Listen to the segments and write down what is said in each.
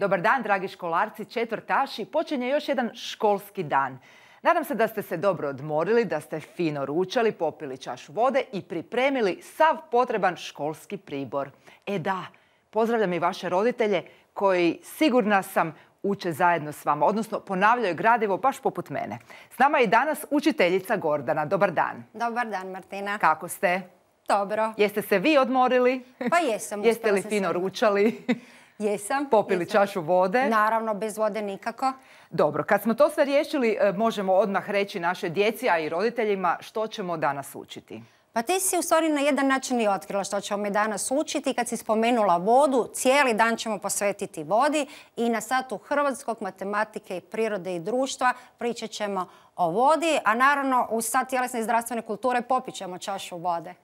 Dobar dan, dragi školarci, četvrtaši. Počinje još jedan školski dan. Nadam se da ste se dobro odmorili, da ste fino ručali, popili čašu vode i pripremili sav potreban školski pribor. E da, pozdravljam i vaše roditelje koji, sigurna sam, uče zajedno s vama, odnosno ponavljaju gradivo baš poput mene. S nama je i danas učiteljica Gordana. Dobar dan. Dobar dan, Martina. Kako ste? Dobro. Jeste se vi odmorili? Pa jesam. Jeste li fino ručali? Jesam. Popili čašu vode. Naravno, bez vode nikako. Dobro, kad smo to sve riješili, e, možemo odmah reći naše djeci, a i roditeljima, što ćemo danas učiti. Pa ti si u stvari na jedan način i otkrila što ćemo mi danas učiti. Kad si spomenula vodu, cijeli dan ćemo posvetiti vodi i na satu Hrvatskog, matematike i prirode i društva pričat ćemo o vodi, a naravno u sat tjelesne i zdravstvene kulture popit ćemo čašu vode.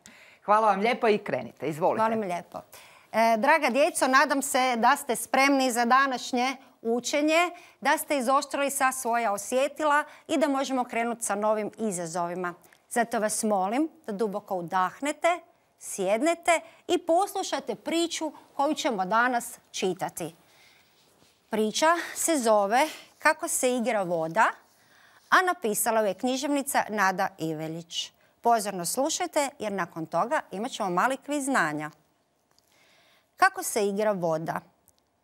Hvala vam lijepo i krenite. Izvolite. Hvala vam lijepo. E, draga djeco, nadam se da ste spremni za današnje učenje, da ste izoštrali sva svoja osjetila i da možemo krenuti sa novim izazovima. Zato vas molim da duboko udahnete, sjednete i poslušate priču koju ćemo danas čitati. Priča se zove Kako se igra voda, a napisala je književnica Nada Ivelić. Pozorno slušajte jer nakon toga imat ćemo mali kviz znanja. Kako se igra voda?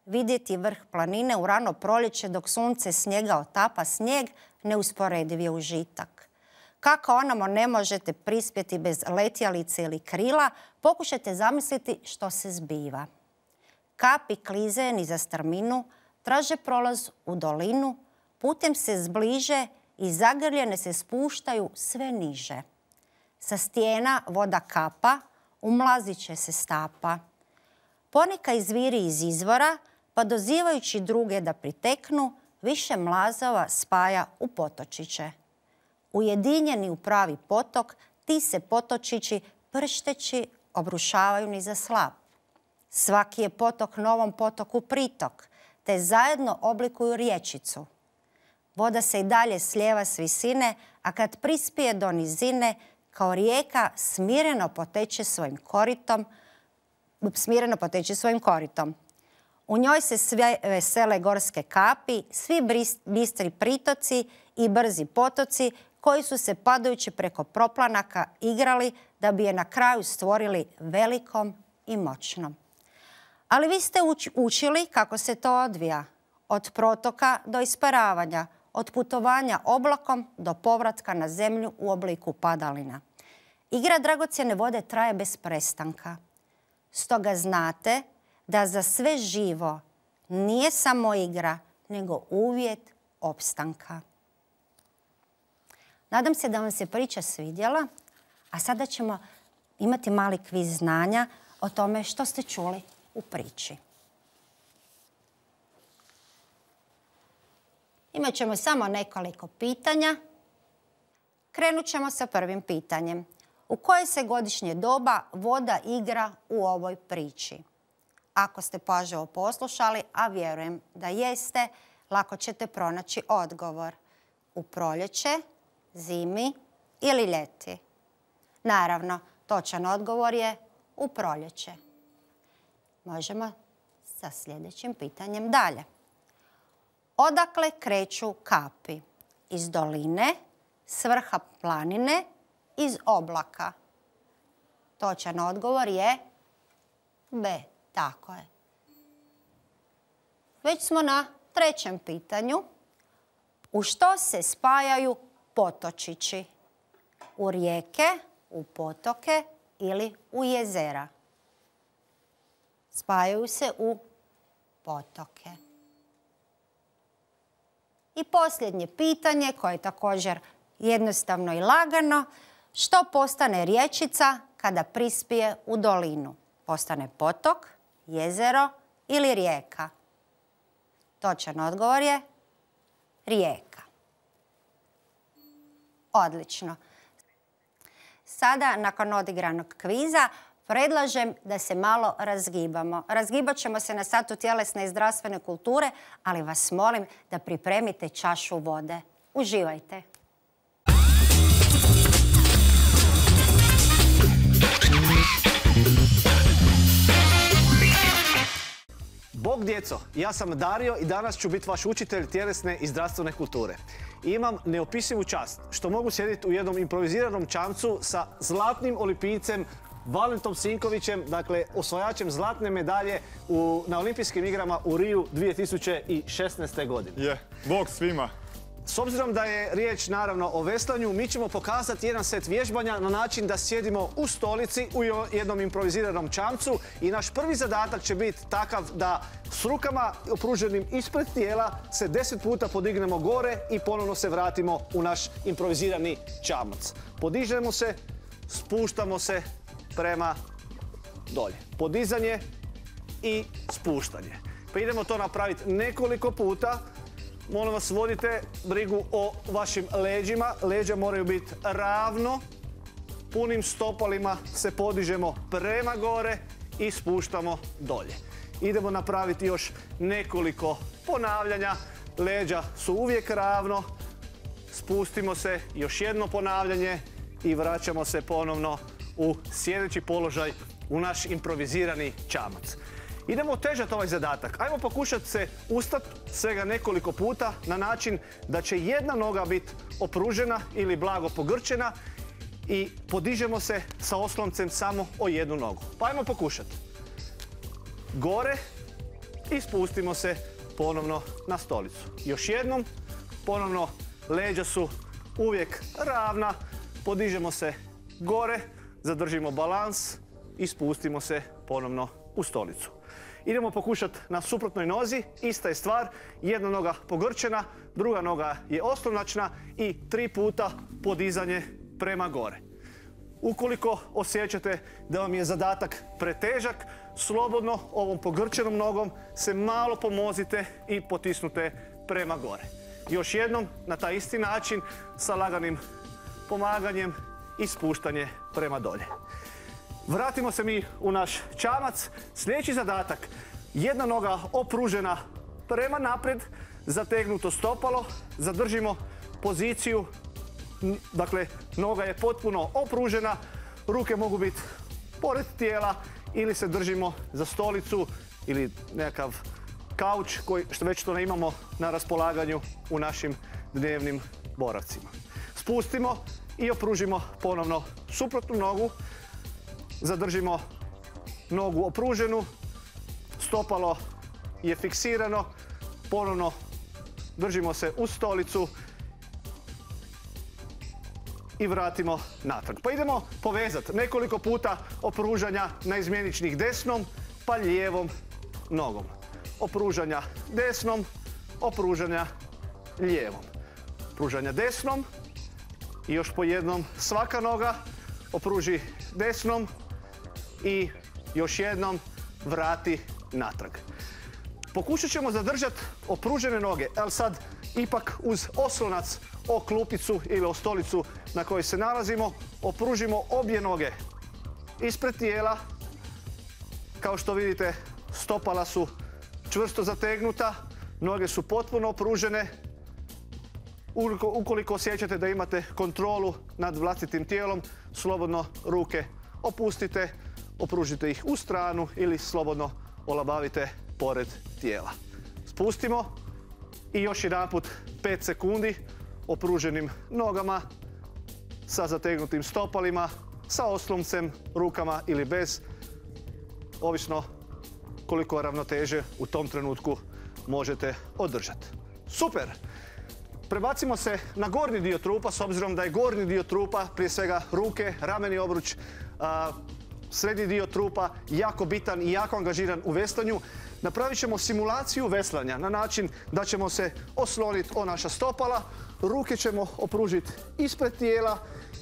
Vidjeti vrh planine u rano proljeće dok sunce snijega otapa snijeg neusporediv je užitak. Kako onamo ne možete prispjeti bez letjalice ili krila, pokušajte zamisliti što se zbiva. Kapi klize za strminu, traže prolaz u dolinu, putem se zbliže i zagrljene se spuštaju sve niže. Sa stijena voda kapa, umlazit će se stapa. Poneka izviri iz izvora, pa dozivajući druge da priteknu, više mlazova spaja u potočiće. Ujedinjeni u pravi potok, ti se potočići pršteći obrušavaju ni za slab. Svaki je potok novom potoku pritok, te zajedno oblikuju riječicu. Voda se i dalje slijeva s visine, a kad prispije do nizine, kao rijeka smireno poteče svojim koritom, smireno poteći svojim koritom. U njoj se sve vesele gorske kapi, svi bistri pritoci i brzi potoci koji su se padajući preko proplanaka igrali da bi je na kraju stvorili velikom i moćnom. Ali vi ste učili kako se to odvija. Od protoka do isparavanja, od putovanja oblakom do povratka na zemlju u obliku padalina. Igra dragocjene vode traje bez prestanka. Stoga znate da za sve živo nije samo igra, nego uvjet opstanka. Nadam se da vam se priča svidjela, a sada ćemo imati mali kviz znanja o tome što ste čuli u priči. Imaćemo ćemo samo nekoliko pitanja. Krenut ćemo sa prvim pitanjem. U koje se godišnje doba voda igra u ovoj priči? Ako ste pažljivo poslušali, a vjerujem da jeste, lako ćete pronaći odgovor. U proljeće, zimi ili ljeti? Naravno, točan odgovor je u proljeće. Možemo sa sljedećim pitanjem dalje. Odakle kreću kapi? Iz doline, svrha planine iz oblaka? Točan odgovor je B. Tako je. Već smo na trećem pitanju. U što se spajaju potočići? U rijeke, u potoke ili u jezera? Spajaju se u potoke. I posljednje pitanje koje je također jednostavno i lagano. Što postane riječica kada prispije u dolinu? Postane potok, jezero ili rijeka? Točan odgovor je rijeka. Odlično. Sada, nakon odigranog kviza, predlažem da se malo razgibamo. Razgibat ćemo se na satu tjelesne i zdravstvene kulture, ali vas molim da pripremite čašu vode. Uživajte! Bog djeco, ja sam Dario i danas ću biti vaš učitelj tjelesne i zdravstvene kulture. Imam neopisivu čast što mogu sjediti u jednom improviziranom čamcu sa zlatnim olimpijcem Valentom Sinkovićem, dakle osvajačem zlatne medalje na olimpijskim igrama u Riju 2016. godine. Je, bog svima. S obzirom da je riječ naravno o veslanju, mi ćemo pokazati jedan set vježbanja na način da sjedimo u stolici u jednom improviziranom čamcu i naš prvi zadatak će biti takav da s rukama opruženim ispred tijela se deset puta podignemo gore i ponovno se vratimo u naš improvizirani čamac. Podižemo se, spuštamo se prema dolje. Podizanje i spuštanje. Pa idemo to napraviti nekoliko puta molim vas vodite brigu o vašim leđima. Leđa moraju biti ravno. Punim stopalima se podižemo prema gore i spuštamo dolje. Idemo napraviti još nekoliko ponavljanja. Leđa su uvijek ravno. Spustimo se, još jedno ponavljanje i vraćamo se ponovno u sljedeći položaj u naš improvizirani čamac. Idemo težati ovaj zadatak. Ajmo pokušati se ustati svega nekoliko puta na način da će jedna noga biti opružena ili blago pogrčena i podižemo se sa osloncem samo o jednu nogu. Pa ajmo pokušati. Gore i spustimo se ponovno na stolicu. Još jednom, ponovno leđa su uvijek ravna. Podižemo se gore, zadržimo balans i spustimo se ponovno u stolicu. Idemo pokušati na suprotnoj nozi, ista je stvar, jedna noga pogrčena, druga noga je oslonačna i tri puta podizanje prema gore. Ukoliko osjećate da vam je zadatak pretežak, slobodno ovom pogrčenom nogom se malo pomozite i potisnute prema gore. Još jednom na taj isti način sa laganim pomaganjem i spuštanje prema dolje. Vratimo se mi u naš čamac. Sljedeći zadatak. Jedna noga opružena prema naprijed, zategnuto stopalo, zadržimo poziciju, dakle noga je potpuno opružena, ruke mogu biti pored tijela ili se držimo za stolicu ili nekakav kauč koji što već to ne imamo na raspolaganju u našim dnevnim boravcima. Spustimo i opružimo ponovno suprotnu nogu, Zadržimo nogu opruženu, stopalo je fiksirano, ponovno držimo se u stolicu i vratimo natrag. Pa idemo povezati nekoliko puta opružanja izmjeničnih desnom pa lijevom nogom. Opružanja desnom, opružanja lijevom. Opružanja desnom i još po jednom svaka noga opruži desnom, i još jednom vrati natrag. Pokušat ćemo zadržati opružene noge, ali sad ipak uz oslonac o klupicu ili o stolicu na kojoj se nalazimo, opružimo obje noge ispred tijela. Kao što vidite, stopala su čvrsto zategnuta, noge su potpuno opružene. Ukoliko osjećate da imate kontrolu nad vlastitim tijelom, slobodno ruke opustite, opružite ih u stranu ili slobodno olabavite pored tijela. Spustimo i još jedan put 5 sekundi opruženim nogama sa zategnutim stopalima, sa osloncem rukama ili bez, ovisno koliko ravnoteže u tom trenutku možete održati. Super! Prebacimo se na gornji dio trupa, s obzirom da je gornji dio trupa, prije svega ruke, rameni obruč, srednji dio trupa, jako bitan i jako angažiran u veslanju. Napravit ćemo simulaciju veslanja na način da ćemo se osloniti o naša stopala, ruke ćemo opružiti ispred tijela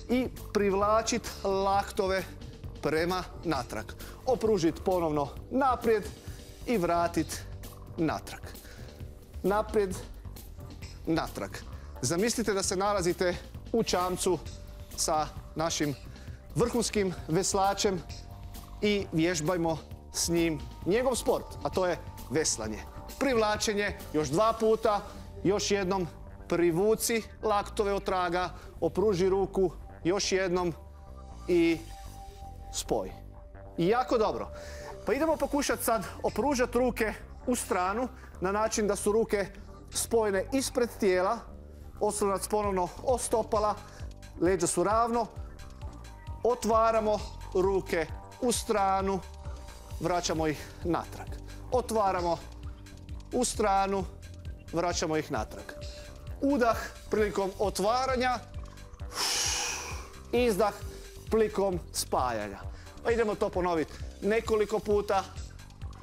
i privlačiti laktove prema natrag. Opružiti ponovno naprijed i vratiti natrag. Naprijed, natrag. Zamislite da se nalazite u čamcu sa našim vrhunskim veslačem i vježbajmo s njim njegov sport, a to je veslanje. Privlačenje još dva puta, još jednom privuci laktove od traga, opruži ruku još jednom i spoj. jako dobro. Pa idemo pokušati sad opružati ruke u stranu na način da su ruke spojene ispred tijela, oslonac ponovno ostopala leđa su ravno, Otvaramo ruke u stranu, vraćamo ih natrag. Otvaramo u stranu, vraćamo ih natrag. Udah prilikom otvaranja, izdah prilikom spajanja. idemo to ponoviti nekoliko puta.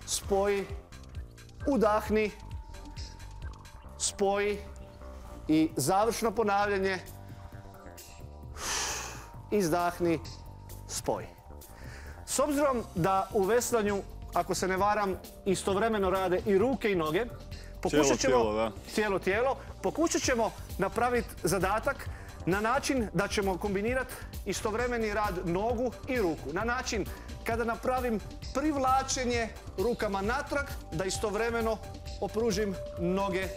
Spoji, udahni, spoji i završno ponavljanje izdahni, spoj. S obzirom da u veslanju, ako se ne varam, istovremeno rade i ruke i noge, pokušat ćemo, cijelo tijelo, cijelo tijelo pokušat ćemo napraviti zadatak na način da ćemo kombinirati istovremeni rad nogu i ruku. Na način kada napravim privlačenje rukama natrag, da istovremeno opružim noge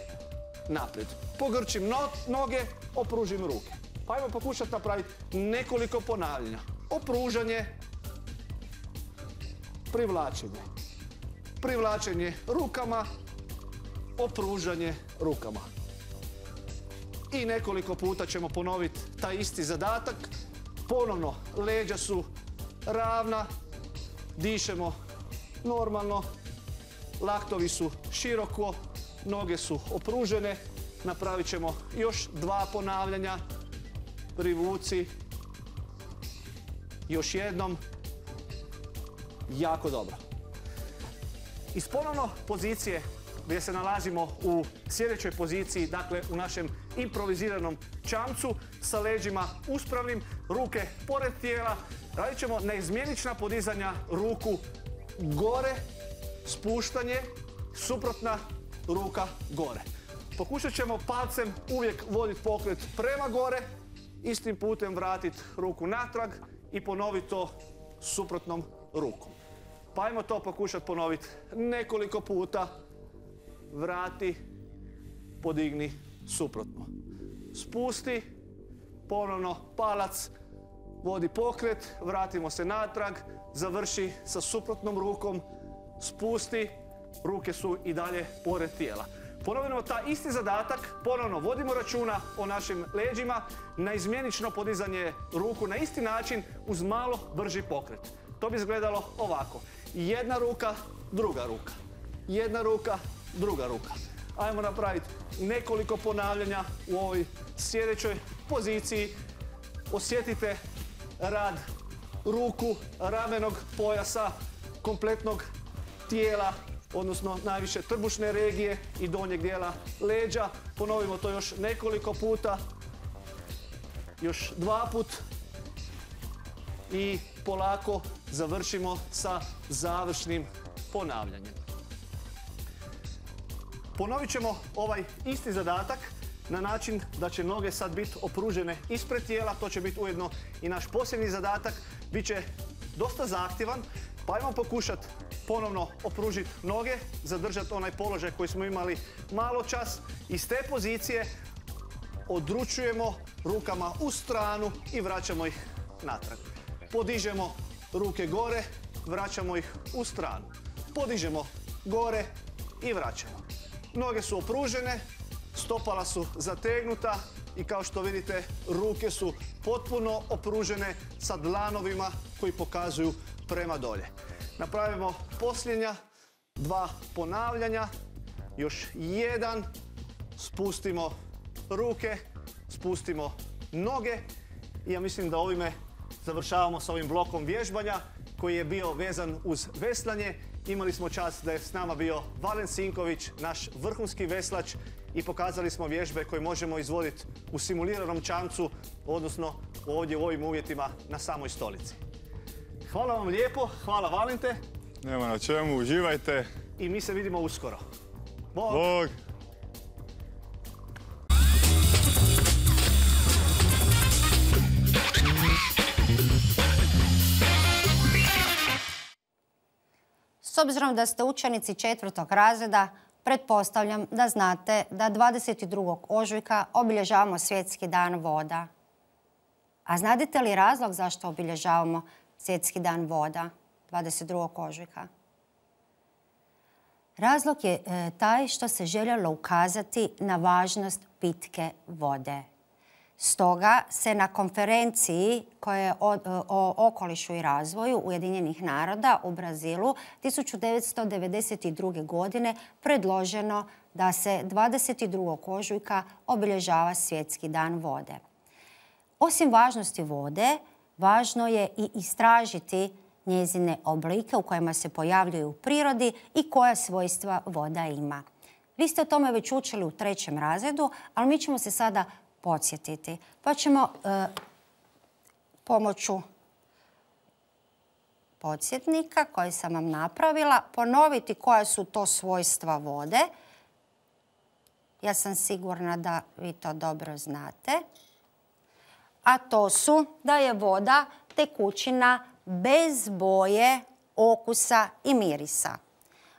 naprijed. Pogrčim noge, opružim ruke. Pa ajmo pokušati napraviti nekoliko ponavljanja. Opružanje, privlačenje. Privlačenje rukama, opružanje rukama. I nekoliko puta ćemo ponoviti taj isti zadatak. Ponovno, leđa su ravna, dišemo normalno, laktovi su široko, noge su opružene. Napravit ćemo još dva ponavljanja privuci. Još jednom. Jako dobro. Iz ponovno pozicije gdje se nalazimo u sljedećoj poziciji, dakle u našem improviziranom čamcu sa leđima uspravnim, ruke pored tijela. Radit ćemo neizmjenična podizanja ruku gore, spuštanje, suprotna ruka gore. Pokušat ćemo palcem uvijek voditi pokret prema gore, istim putem vratiti ruku natrag i ponoviti to suprotnom rukom. Pa ajmo to pokušati ponoviti nekoliko puta. Vrati, podigni suprotno. Spusti, ponovno palac, vodi pokret, vratimo se natrag, završi sa suprotnom rukom, spusti, ruke su i dalje pored tijela. Ponovimo ta isti zadatak, ponovno vodimo računa o našim leđima, na izmjenično podizanje ruku na isti način uz malo brži pokret. To bi izgledalo ovako. Jedna ruka, druga ruka. Jedna ruka, druga ruka. Ajmo napraviti nekoliko ponavljanja u ovoj sjedećoj poziciji. Osjetite rad ruku, ramenog pojasa, kompletnog tijela, odnosno najviše trbušne regije i donjeg dijela leđa. Ponovimo to još nekoliko puta. Još dva put. I polako završimo sa završnim ponavljanjem. Ponovit ćemo ovaj isti zadatak na način da će noge sad biti opružene ispred tijela. To će biti ujedno i naš posljednji zadatak. Biće dosta zahtjevan pa ajmo pokušati ponovno opružiti noge, zadržati onaj položaj koji smo imali malo čas. Iz te pozicije odručujemo rukama u stranu i vraćamo ih natrag. Podižemo ruke gore, vraćamo ih u stranu. Podižemo gore i vraćamo. Noge su opružene, stopala su zategnuta i kao što vidite ruke su potpuno opružene sa dlanovima koji pokazuju prema dolje. Napravimo posljednja dva ponavljanja. Još jedan. Spustimo ruke, spustimo noge. I ja mislim da ovime završavamo s ovim blokom vježbanja koji je bio vezan uz veslanje. Imali smo čast da je s nama bio Valen Sinković, naš vrhunski veslač i pokazali smo vježbe koje možemo izvoditi u simuliranom čancu, odnosno ovdje u ovim uvjetima na samoj stolici. Hvala vam lijepo, hvala Valente. Nema na čemu, uživajte. I mi se vidimo uskoro. Bog! S obzirom da ste učenici četvrtog razreda, pretpostavljam da znate da 22. ožujka obilježavamo svjetski dan voda. A znadete li razlog zašto obilježavamo svjetski dan voda, 22. ožujka. Razlog je e, taj što se željelo ukazati na važnost pitke vode. Stoga se na konferenciji koja je o, e, okolišu i razvoju Ujedinjenih naroda u Brazilu 1992. godine predloženo da se 22. ožujka obilježava svjetski dan vode. Osim važnosti vode, važno je i istražiti njezine oblike u kojima se pojavljuju u prirodi i koja svojstva voda ima. Vi ste o tome već učili u trećem razredu, ali mi ćemo se sada podsjetiti. Pa ćemo e, pomoću podsjetnika koji sam vam napravila ponoviti koja su to svojstva vode. Ja sam sigurna da vi to dobro znate a to su da je voda tekućina bez boje, okusa i mirisa.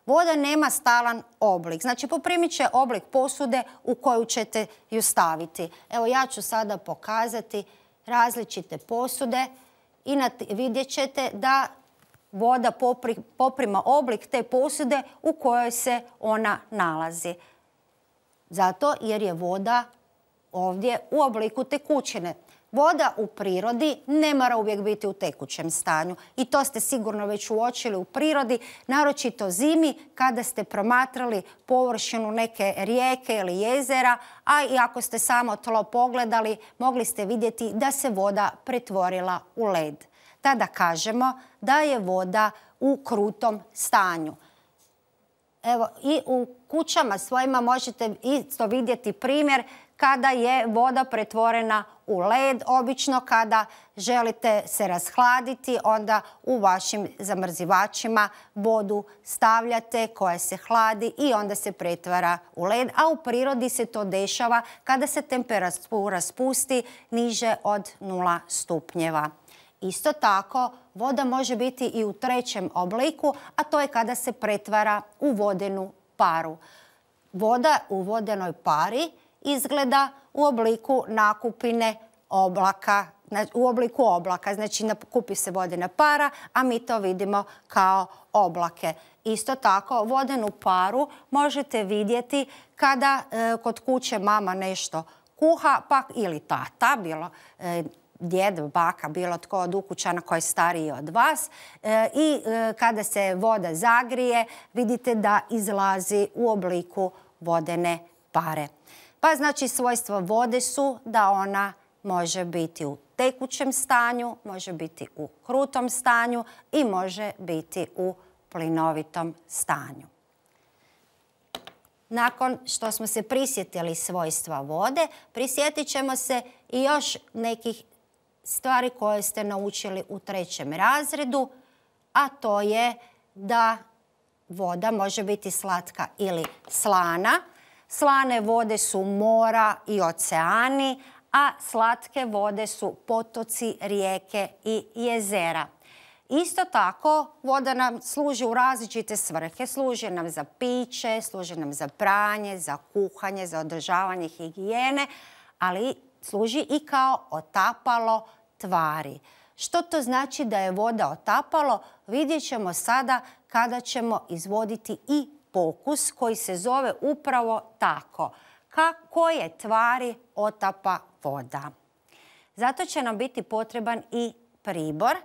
Voda nema stalan oblik. Znači, poprimit će oblik posude u koju ćete ju staviti. Evo, ja ću sada pokazati različite posude i vidjet ćete da voda poprima oblik te posude u kojoj se ona nalazi. Zato jer je voda ovdje u obliku tekućine. Voda u prirodi ne mora uvijek biti u tekućem stanju i to ste sigurno već uočili u prirodi, naročito zimi kada ste promatrali površinu neke rijeke ili jezera, a i ako ste samo tlo pogledali mogli ste vidjeti da se voda pretvorila u led. Tada kažemo da je voda u krutom stanju. Evo, i u kućama svojima možete isto vidjeti primjer kada je voda pretvorena u led. Obično kada želite se rashladiti, onda u vašim zamrzivačima vodu stavljate koja se hladi i onda se pretvara u led. A u prirodi se to dešava kada se temperatura spusti niže od 0 stupnjeva. Isto tako, voda može biti i u trećem obliku, a to je kada se pretvara u vodenu paru. Voda u vodenoj pari izgleda u obliku nakupine oblaka u obliku oblaka. Znači, kupi se vodena para, a mi to vidimo kao oblake. Isto tako, vodenu paru možete vidjeti kada e, kod kuće mama nešto kuha pa, ili tata, bilo e, djed, baka, bilo tko od ukućana koji je stariji od vas. E, I kada se voda zagrije, vidite da izlazi u obliku vodene pare. Pa znači svojstva vode su da ona može biti u tekućem stanju, može biti u krutom stanju i može biti u plinovitom stanju. Nakon što smo se prisjetili svojstva vode, prisjetit ćemo se i još nekih stvari koje ste naučili u trećem razredu, a to je da voda može biti slatka ili slana, Slane vode su mora i oceani, a slatke vode su potoci, rijeke i jezera. Isto tako, voda nam služi u različite svrhe. Služi nam za piće, služi nam za pranje, za kuhanje, za održavanje higijene, ali služi i kao otapalo tvari. Što to znači da je voda otapalo, vidjet ćemo sada kada ćemo izvoditi i pokus koji se zove upravo tako. Kako je tvari otapa voda? Zato će nam biti potreban i pribor.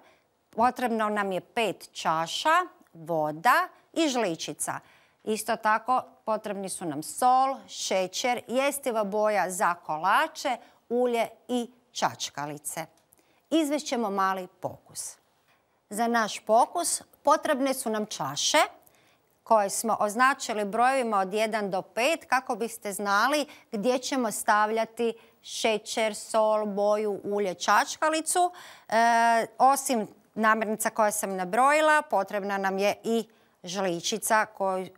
Potrebno nam je pet čaša, voda i žličica. Isto tako potrebni su nam sol, šećer, jestiva boja za kolače, ulje i čačkalice. Izvećemo mali pokus. Za naš pokus potrebne su nam čaše – koje smo označili brojevima od 1 do 5 kako biste znali gdje ćemo stavljati šećer, sol, boju, ulje, čačkalicu. E, osim namirnica koje sam nabrojila, potrebna nam je i žličica koj,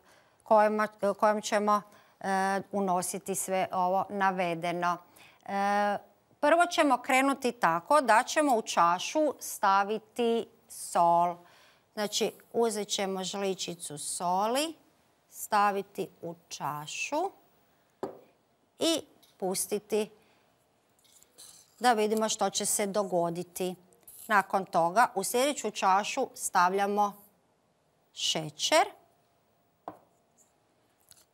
kojom ćemo e, unositi sve ovo navedeno. E, prvo ćemo krenuti tako da ćemo u čašu staviti sol. Znači, uzet ćemo žličicu soli, staviti u čašu i pustiti da vidimo što će se dogoditi. Nakon toga u sljedeću čašu stavljamo šećer.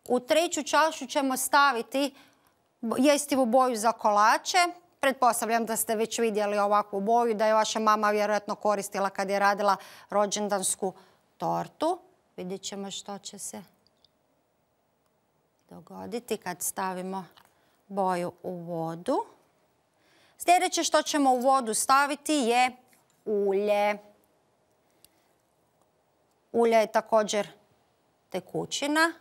U treću čašu ćemo staviti jestivu boju za kolače. Pretpostavljam da ste već vidjeli ovakvu boju, da je vaša mama vjerojatno koristila kad je radila rođendansku tortu. Vidjet ćemo što će se dogoditi kad stavimo boju u vodu. Sljedeće što ćemo u vodu staviti je ulje. Ulje je također tekućina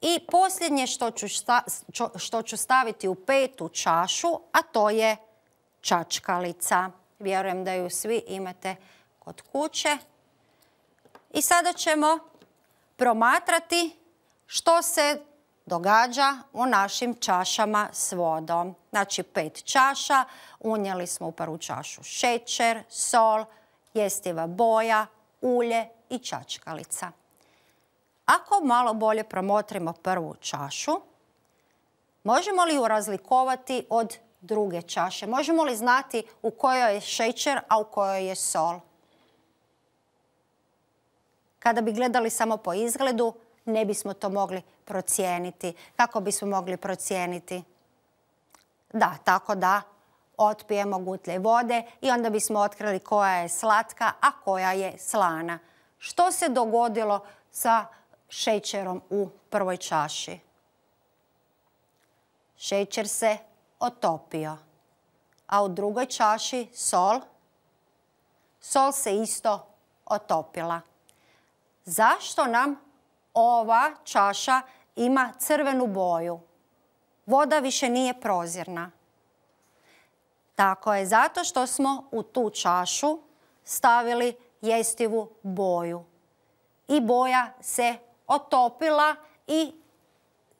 I posljednje što ću, što ću staviti u petu čašu, a to je čačkalica. Vjerujem da ju svi imate kod kuće. I sada ćemo promatrati što se događa u našim čašama s vodom. Znači pet čaša, unijeli smo u prvu čašu šećer, sol, jestiva boja, ulje i čačkalica. Ako malo bolje promotrimo prvu čašu, možemo li ju razlikovati od druge čaše? Možemo li znati u kojoj je šećer, a u kojoj je sol? Kada bi gledali samo po izgledu, ne bismo to mogli procijeniti. Kako bismo mogli procijeniti? Da, tako da otpijemo gutlje vode i onda bismo otkrili koja je slatka, a koja je slana. Što se dogodilo sa šećerom u prvoj čaši. Šećer se otopio, a u drugoj čaši sol. Sol se isto otopila. Zašto nam ova čaša ima crvenu boju? Voda više nije prozirna. Tako je, zato što smo u tu čašu stavili jestivu boju. I boja se otopila i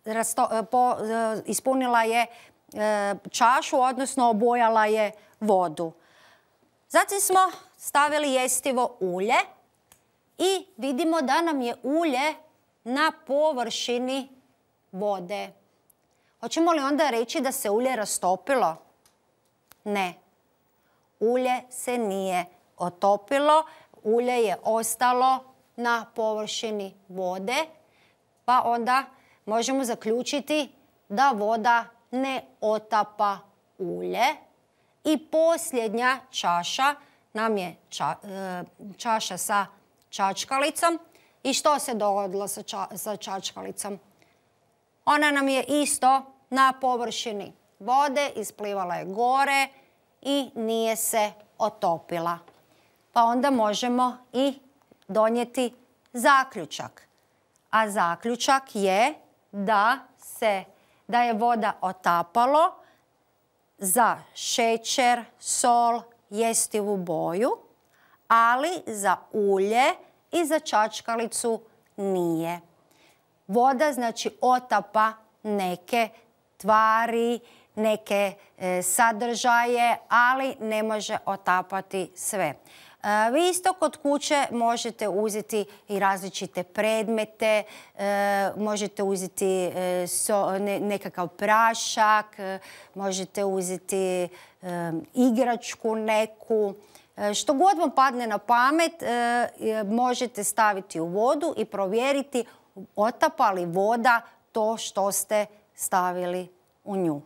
e, e, ispunila je e, čašu, odnosno obojala je vodu. Zatim smo stavili jestivo ulje i vidimo da nam je ulje na površini vode. Hoćemo li onda reći da se ulje rastopilo? Ne. Ulje se nije otopilo, ulje je ostalo na površini vode, pa onda možemo zaključiti da voda ne otapa ulje. I posljednja čaša nam je e, čaša sa čačkalicom. I što se dogodilo sa, sa čačkalicom? Ona nam je isto na površini vode, isplivala je gore i nije se otopila. Pa onda možemo i donijeti zaključak. A zaključak je da se da je voda otapalo za šećer, sol, jestivu boju, ali za ulje i za čačkalicu nije. Voda znači otapa neke tvari, neke e, sadržaje, ali ne može otapati sve. E, vi isto kod kuće možete uzeti i različite predmete, e, možete uzeti e, nekakav prašak, možete uzeti igračku neku. Što god vam padne na pamet, možete staviti u vodu i provjeriti otapa li voda to što ste stavili u nju.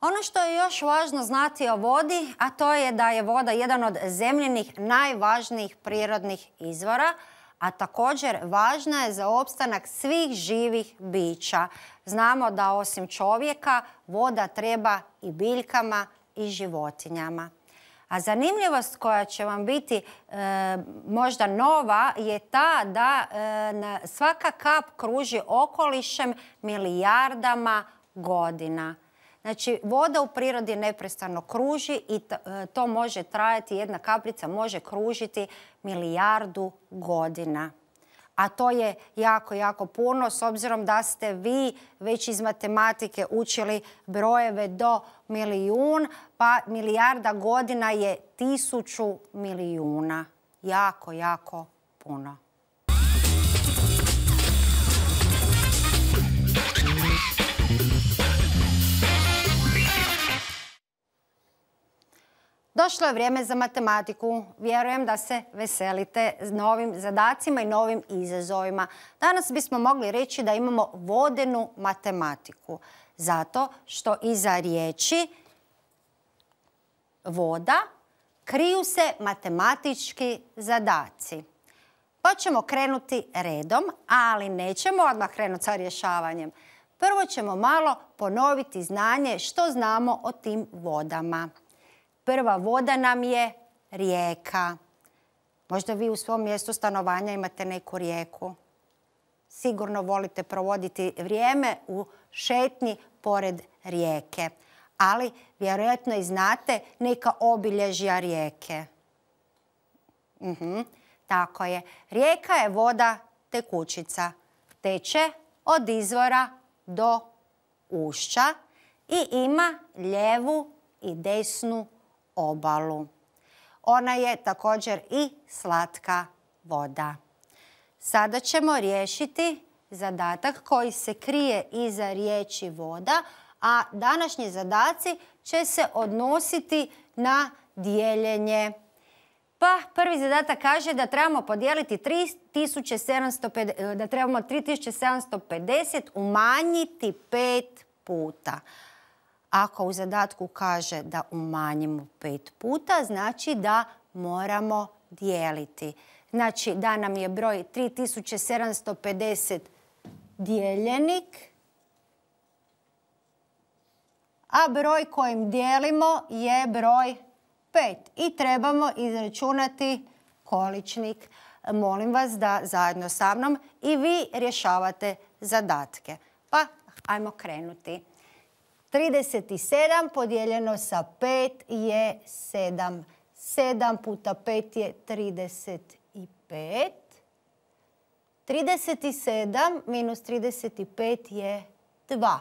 Ono što je još važno znati o vodi, a to je da je voda jedan od zemljenih najvažnijih prirodnih izvora, a također važna je za opstanak svih živih bića. Znamo da osim čovjeka voda treba i biljkama i životinjama. A zanimljivost koja će vam biti e, možda nova je ta da e, svaka kap kruži okolišem milijardama godina. Znači, voda u prirodi neprestano kruži i e, to može trajati, jedna kaplica može kružiti milijardu godina. A to je jako, jako puno, s obzirom da ste vi već iz matematike učili brojeve do milijun, pa milijarda godina je tisuću milijuna. Jako, jako puno. Došlo je vrijeme za matematiku. Vjerujem da se veselite novim zadacima i novim izazovima. Danas bismo mogli reći da imamo vodenu matematiku. Zato što iza riječi voda kriju se matematički zadaci. Pa ćemo krenuti redom, ali nećemo odmah krenuti sa rješavanjem. Prvo ćemo malo ponoviti znanje što znamo o tim vodama. Prva voda nam je rijeka. Možda vi u svom mjestu stanovanja imate neku rijeku. Sigurno volite provoditi vrijeme u šetnji pored rijeke. Ali vjerojatno i znate neka obilježja rijeke. Mhm, tako je. Rijeka je voda tekućica. Teče od izvora do ušća i ima lijevu i desnu obalu. Ona je također i slatka voda. Sada ćemo riješiti zadatak koji se krije iza riječi voda, a današnji zadaci će se odnositi na dijeljenje. Pa prvi zadatak kaže da trebamo podijeliti 3750, da trebamo 3750 umanjiti 5 puta. Ako u zadatku kaže da umanjimo pet puta, znači da moramo dijeliti. Znači da nam je broj 3750 dijeljenik, a broj kojim dijelimo je broj 5. I trebamo izračunati količnik. Molim vas da zajedno sa mnom i vi rješavate zadatke. Pa ajmo krenuti. 37 podijeljeno sa 5 je 7. 7 puta 5 je 35. 37 minus 35 je 2.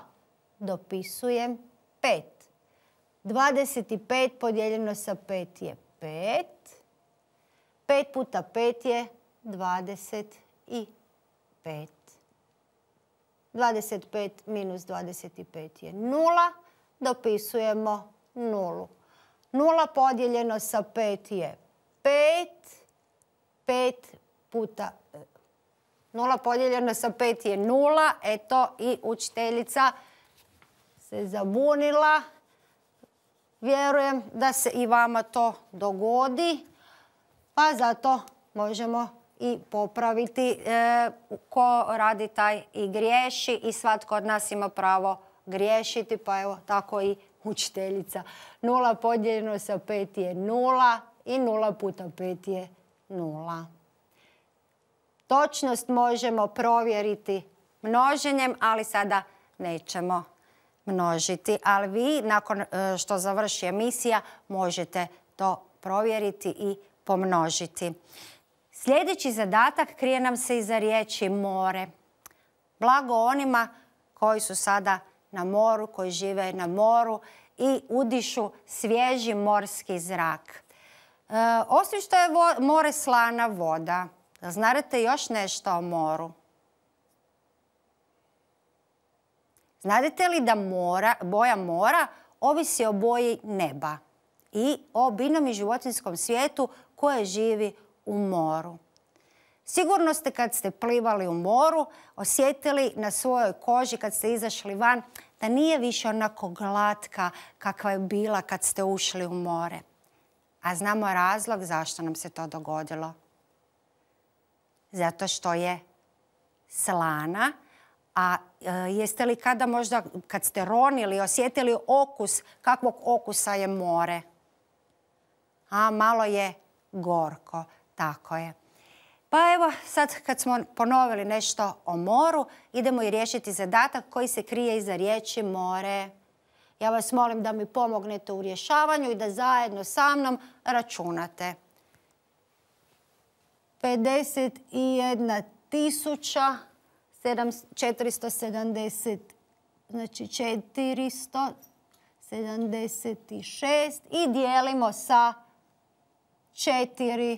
Dopisujem 5. 25 podijeljeno sa 5 je 5. 5 puta 5 je 25. 25 minus 25 je 0. Dopisujemo 0. 0 podijeljeno sa 5 je 5. 5 puta 0 e, podijeljeno sa 5 je nula, Eto i učiteljica se zabunila. Vjerujem da se i vama to dogodi. Pa zato možemo i popraviti e, ko radi taj i griješi i svatko od nas ima pravo griješiti, pa evo tako i učiteljica. Nula podijeljeno sa pet je nula i nula puta pet je nula. Točnost možemo provjeriti množenjem, ali sada nećemo množiti. Ali vi, nakon e, što završi emisija, možete to provjeriti i pomnožiti. Sljedeći zadatak krije nam se iza riječi more. Blago onima koji su sada na moru, koji žive na moru i udišu svježi morski zrak. E, osim što je more slana voda, znate još nešto o moru? Znate li da mora, boja mora ovisi o boji neba i o binom i životinskom svijetu koje živi u moru. Sigurno ste kad ste plivali u moru osjetili na svojoj koži kad ste izašli van da nije više onako glatka kakva je bila kad ste ušli u more. A znamo razlog zašto nam se to dogodilo. Zato što je slana, a e, jeste li kada možda kad ste ronili osjetili okus, kakvog okusa je more? A malo je gorko. Tako je. Pa evo, sad kad smo ponovili nešto o moru, idemo i riješiti zadatak koji se krije iza riječi more. Ja vas molim da mi pomognete u rješavanju i da zajedno sa mnom računate. 51.476 znači 476 i dijelimo sa 4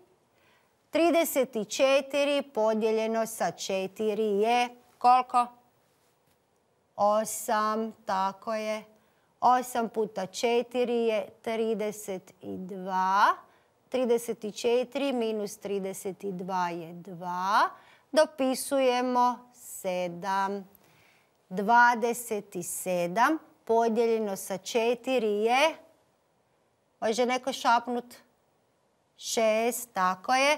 34 podijeljeno sa 4 je koliko? 8, tako je. 8 puta 4 je 32. 34 minus 32 je 2. Dopisujemo 7. 27 podijeljeno sa 4 je... Može neko šapnut? 6, tako je.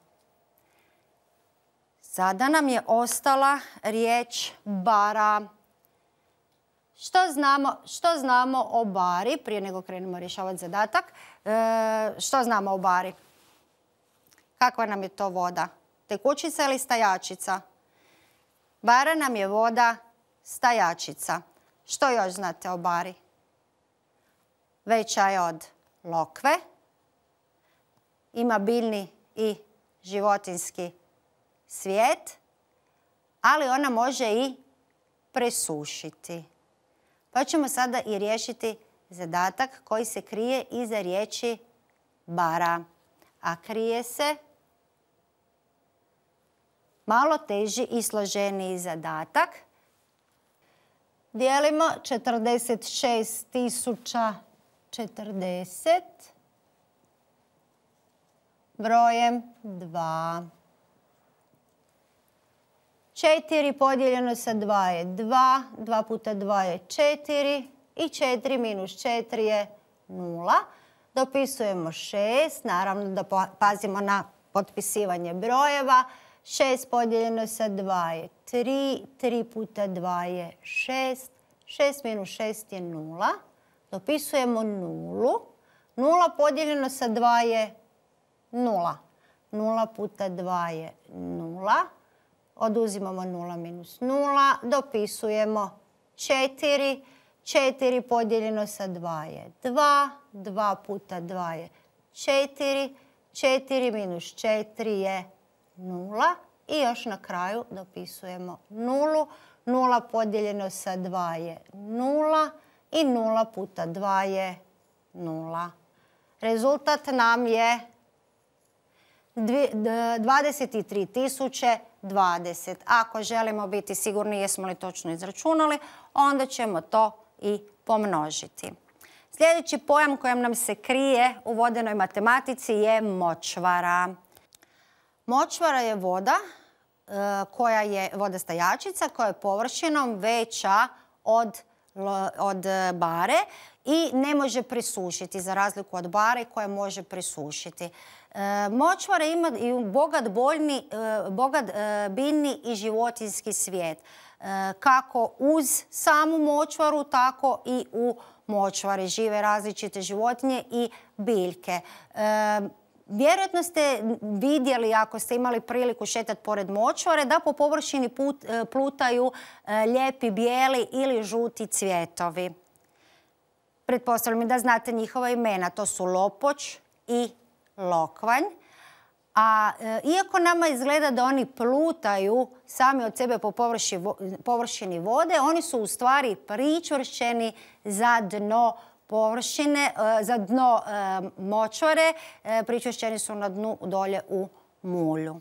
Sada nam je ostala riječ bara. Što znamo, o bari, prije nego krenemo rješavati zadatak, e, što znamo o bari? Kakva nam je to voda? Tekućica ili stajačica? Bara nam je voda stajačica. Što još znate o bari? Veća je od lokve. Ima biljni i životinski svijet, ali ona može i presušiti. Pa ćemo sada i riješiti zadatak koji se krije iza riječi bara. A krije se malo teži i složeniji zadatak. Dijelimo 46.040 brojem 2. 4 podijeljeno sa 2 je 2, 2 puta 2 je 4 i 4 minus 4 je 0. Dopisujemo 6, naravno da pa, pazimo na potpisivanje brojeva. 6 podijeljeno sa 2 je 3, 3 puta 2 je 6, 6 minus 6 je 0. Dopisujemo 0. 0 podijeljeno sa 2 je 0. 0 puta 2 je 0 oduzimamo 0 minus 0, dopisujemo 4, 4 podijeljeno sa 2 je 2, 2 puta 2 je 4, 4 minus 4 je 0 i još na kraju dopisujemo 0, 0 podijeljeno sa 2 je 0 i 0 puta 2 je 0. Rezultat nam je 23.000. 20. Ako želimo biti sigurni jesmo li točno izračunali, onda ćemo to i pomnožiti. Sljedeći pojam kojem nam se krije u vodenoj matematici je močvara. Močvara je voda e, koja je vodostajačica koja je površinom veća od, od e, bare i ne može prisušiti, za razliku od bare koja može prisušiti. E, Močvara ima i bogat, e, bogat e, biljni i životinski svijet. Kako uz samu močvaru, tako i u močvari. Žive različite životinje i biljke. Vjerojatno ste vidjeli, ako ste imali priliku šetati pored močvare, da po površini plutaju lijepi bijeli ili žuti cvjetovi. Pretpostavljam da znate njihova imena. To su Lopoć i Lokvanj. A e, iako nama izgleda da oni plutaju sami od sebe po površini vode, oni su u stvari pričvršćeni za dno površine, e, za dno e, močvare, pričvršćeni su na dnu dolje u mulju.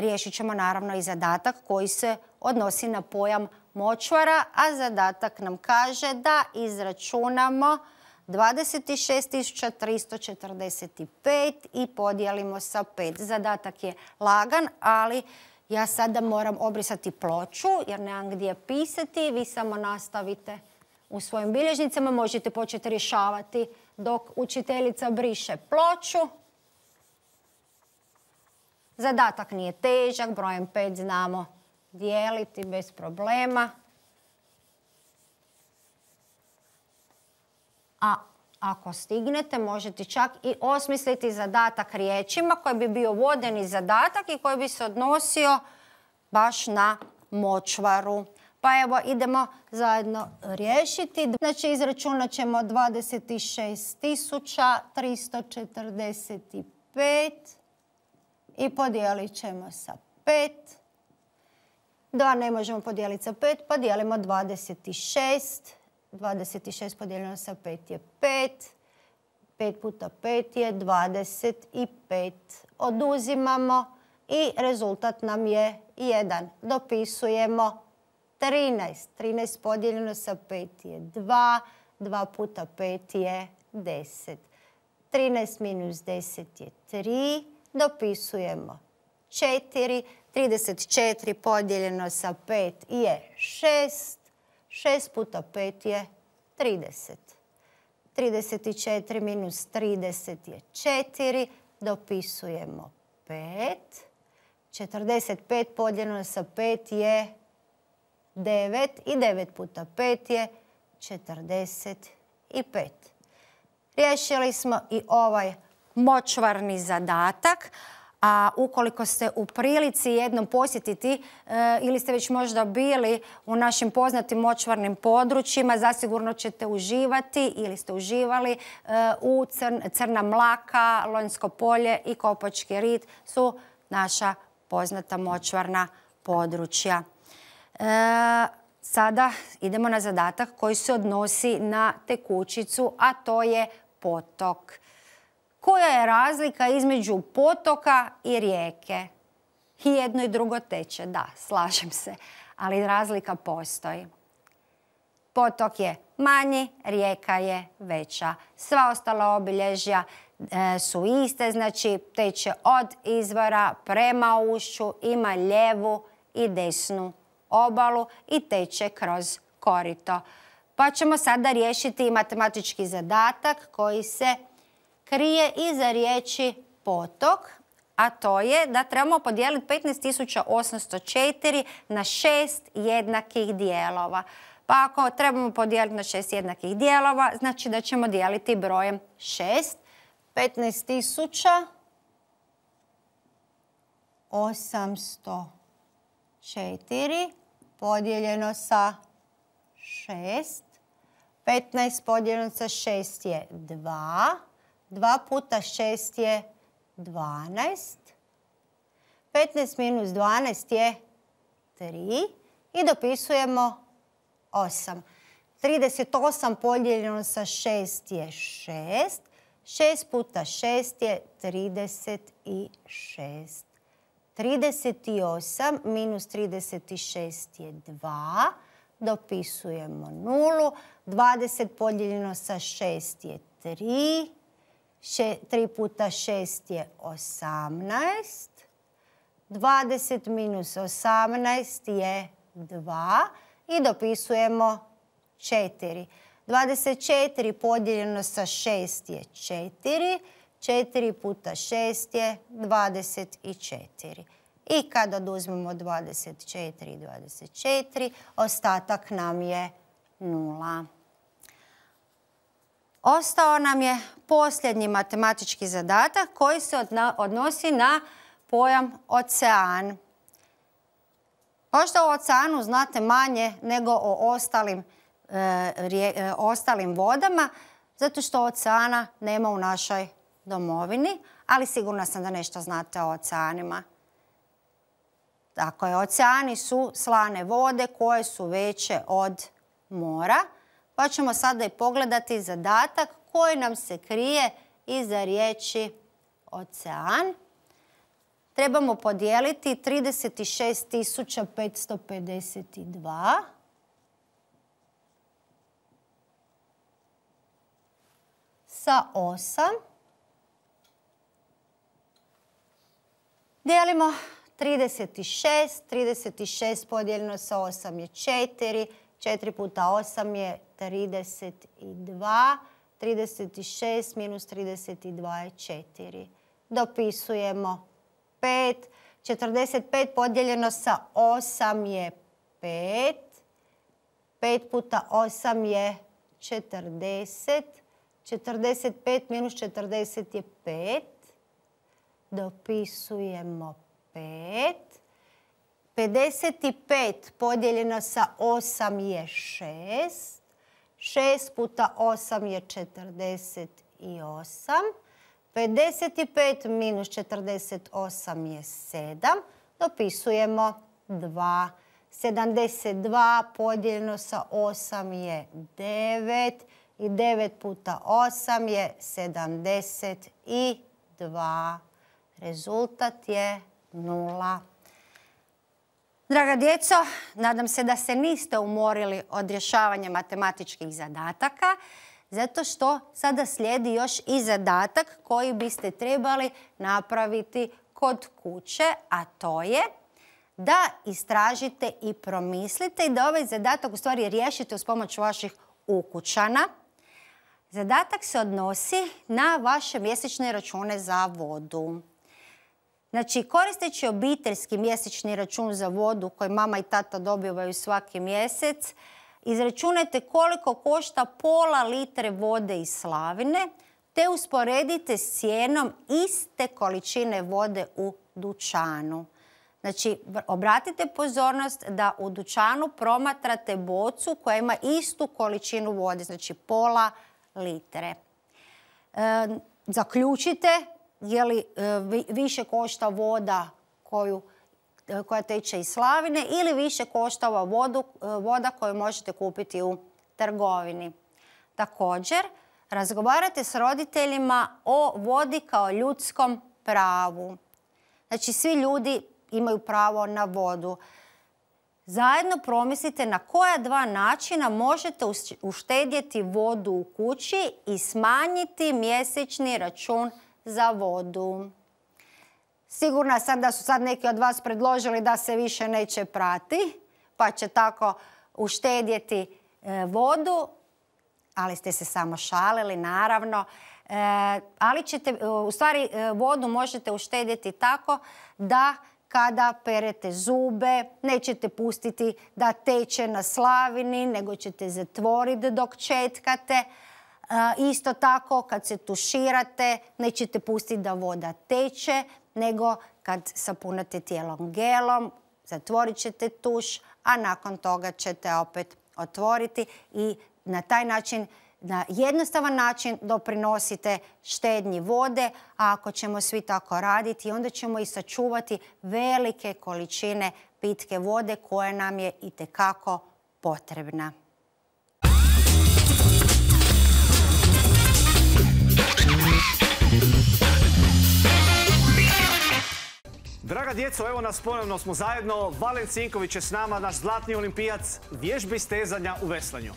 Riješit ćemo naravno i zadatak koji se odnosi na pojam močvara, a zadatak nam kaže da izračunamo 26.345 i podijelimo sa 5. Zadatak je lagan, ali ja sada moram obrisati ploču jer nemam gdje pisati. Vi samo nastavite u svojim bilježnicama. Možete početi rješavati dok učiteljica briše ploču. Zadatak nije težak, brojem 5 znamo dijeliti bez problema. A ako stignete, možete čak i osmisliti zadatak riječima koji bi bio vodeni zadatak i koji bi se odnosio baš na močvaru. Pa evo, idemo zajedno riješiti. Znači, izračunat ćemo 26.345 i podijelit ćemo sa 5. 2 ne možemo podijeliti sa 5, pa dijelimo 26. 26 podijeljeno sa 5 je 5. 5 puta 5 je 25. Oduzimamo i rezultat nam je 1. Dopisujemo 13. 13 podijeljeno sa 5 je 2. 2 puta 5 je 10. 13 minus 10 je 3. Dopisujemo 4, 34 podijeljeno sa 5 je 6, 6 puta 5 je 30. 34 minus 30 je 4, dopisujemo 5. 45 podijeljeno sa 5 je 9 i 9 puta 5 je 45. Rješili smo i ovaj močvarni zadatak a ukoliko ste u prilici jednom posjetiti e, ili ste već možda bili u našim poznatim močvarnim područjima, zasigurno ćete uživati ili ste uživali e, u Crna Mlaka, Lonjsko polje i Kopački rit su naša poznata močvarna područja. E, sada idemo na zadatak koji se odnosi na tekućicu, a to je potok koja je razlika između potoka i rijeke. I jedno i drugo teče, da, slažem se, ali razlika postoji. Potok je manji, rijeka je veća. Sva ostala obilježja e, su iste, znači teče od izvora prema ušću, ima lijevu i desnu obalu i teče kroz korito. Pa ćemo sada riješiti matematički zadatak koji se krije iza riječi potok, a to je da trebamo podijeliti 15.804 na šest jednakih dijelova. Pa ako trebamo podijeliti na šest jednakih dijelova, znači da ćemo dijeliti brojem 6. 15.804 podijeljeno sa 6. 15 podijeljeno sa 6 je 2. 2 puta 6 je 12. 15 minus 12 je 3. I dopisujemo 8. 38 podijeljeno sa 6 je 6. 6 puta 6 je 36. 38 minus 36 je 2. Dopisujemo 0. 20 podijeljeno sa 6 je 3. 3 puta 6 je 18. 20 minus 18 je 2 i dopisujemo 4. 24 podijeljeno sa 6 je 4. 4 puta 6 je 24. I kad oduzmemo 24 i 24, ostatak nam je 0. Ostao nam je posljednji matematički zadatak koji se odnosi na pojam ocean. Možda o oceanu znate manje nego o ostalim, e, e, ostalim vodama, zato što oceana nema u našoj domovini, ali sigurna sam da nešto znate o oceanima. Tako je, oceani su slane vode koje su veće od mora pa ćemo sada i pogledati zadatak koji nam se krije iza riječi ocean. Trebamo podijeliti 36.552 sa 8. Dijelimo 36. 36 podijeljeno sa 8 je 4. 4 puta 8 je 32. 36 minus 32 je 4. Dopisujemo 5. 45 podijeljeno sa 8 je 5. 5 puta 8 je 40. 45 minus 40 je 5. Dopisujemo 5. 55 podijeljeno sa 8 je 6. 6 puta 8 je 48. 55 minus 48 je 7. Dopisujemo 2. 72 podijeljeno sa 8 je 9. I 9 puta 8 je 72. Rezultat je 0. Draga djeco, nadam se da se niste umorili od rješavanja matematičkih zadataka, zato što sada slijedi još i zadatak koji biste trebali napraviti kod kuće, a to je da istražite i promislite i da ovaj zadatak u stvari riješite uz pomoć vaših ukućana. Zadatak se odnosi na vaše mjesečne račune za vodu. Znači, koristeći obiteljski mjesečni račun za vodu koji mama i tata dobivaju svaki mjesec, izračunajte koliko košta pola litre vode iz slavine, te usporedite s cijenom iste količine vode u dućanu. Znači, obratite pozornost da u dućanu promatrate bocu koja ima istu količinu vode, znači pola litre. E, zaključite je li e, više košta voda koju e, koja teče iz slavine ili više koštava vodu, e, voda koju možete kupiti u trgovini. Također, razgovarate s roditeljima o vodi kao ljudskom pravu. Znači, svi ljudi imaju pravo na vodu. Zajedno promislite na koja dva načina možete uštedjeti vodu u kući i smanjiti mjesečni račun za vodu. Sigurna sam da su sad neki od vas predložili da se više neće prati, pa će tako uštedjeti e, vodu, ali ste se samo šalili, naravno. E, ali ćete, e, u stvari vodu možete uštedjeti tako da kada perete zube, nećete pustiti da teče na slavini, nego ćete zatvoriti dok četkate. Isto tako kad se tuširate nećete pustiti da voda teče, nego kad sapunate tijelom gelom, zatvorit ćete tuš, a nakon toga ćete opet otvoriti i na taj način na jednostavan način doprinosite štednji vode, a ako ćemo svi tako raditi, onda ćemo i sačuvati velike količine pitke vode koja nam je i potrebna. Draga djeco, evo nas ponovno smo zajedno. Valen Cinković je s nama, naš zlatni olimpijac, vježbi stezanja u veslanju.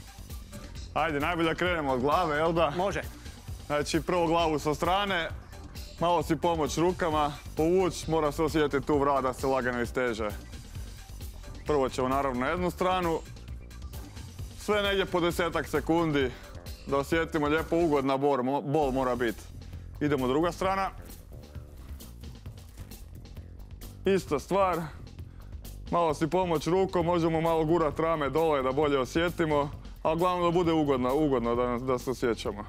Ajde, najbolje krenemo od glave, jel da? Može. Znači, prvo glavu sa strane, malo si pomoć rukama, povuć, mora se osjetiti tu vrada, da se lagano isteže. Prvo ćemo naravno na jednu stranu, sve negdje po desetak sekundi, da osjetimo lijepo ugodna bol, bol mora biti. Idemo druga strana ista stvar. Malo si pomoć rukom, možemo malo gurat rame dole da bolje osjetimo, ali glavno da bude ugodno, ugodno da, da se osjećamo.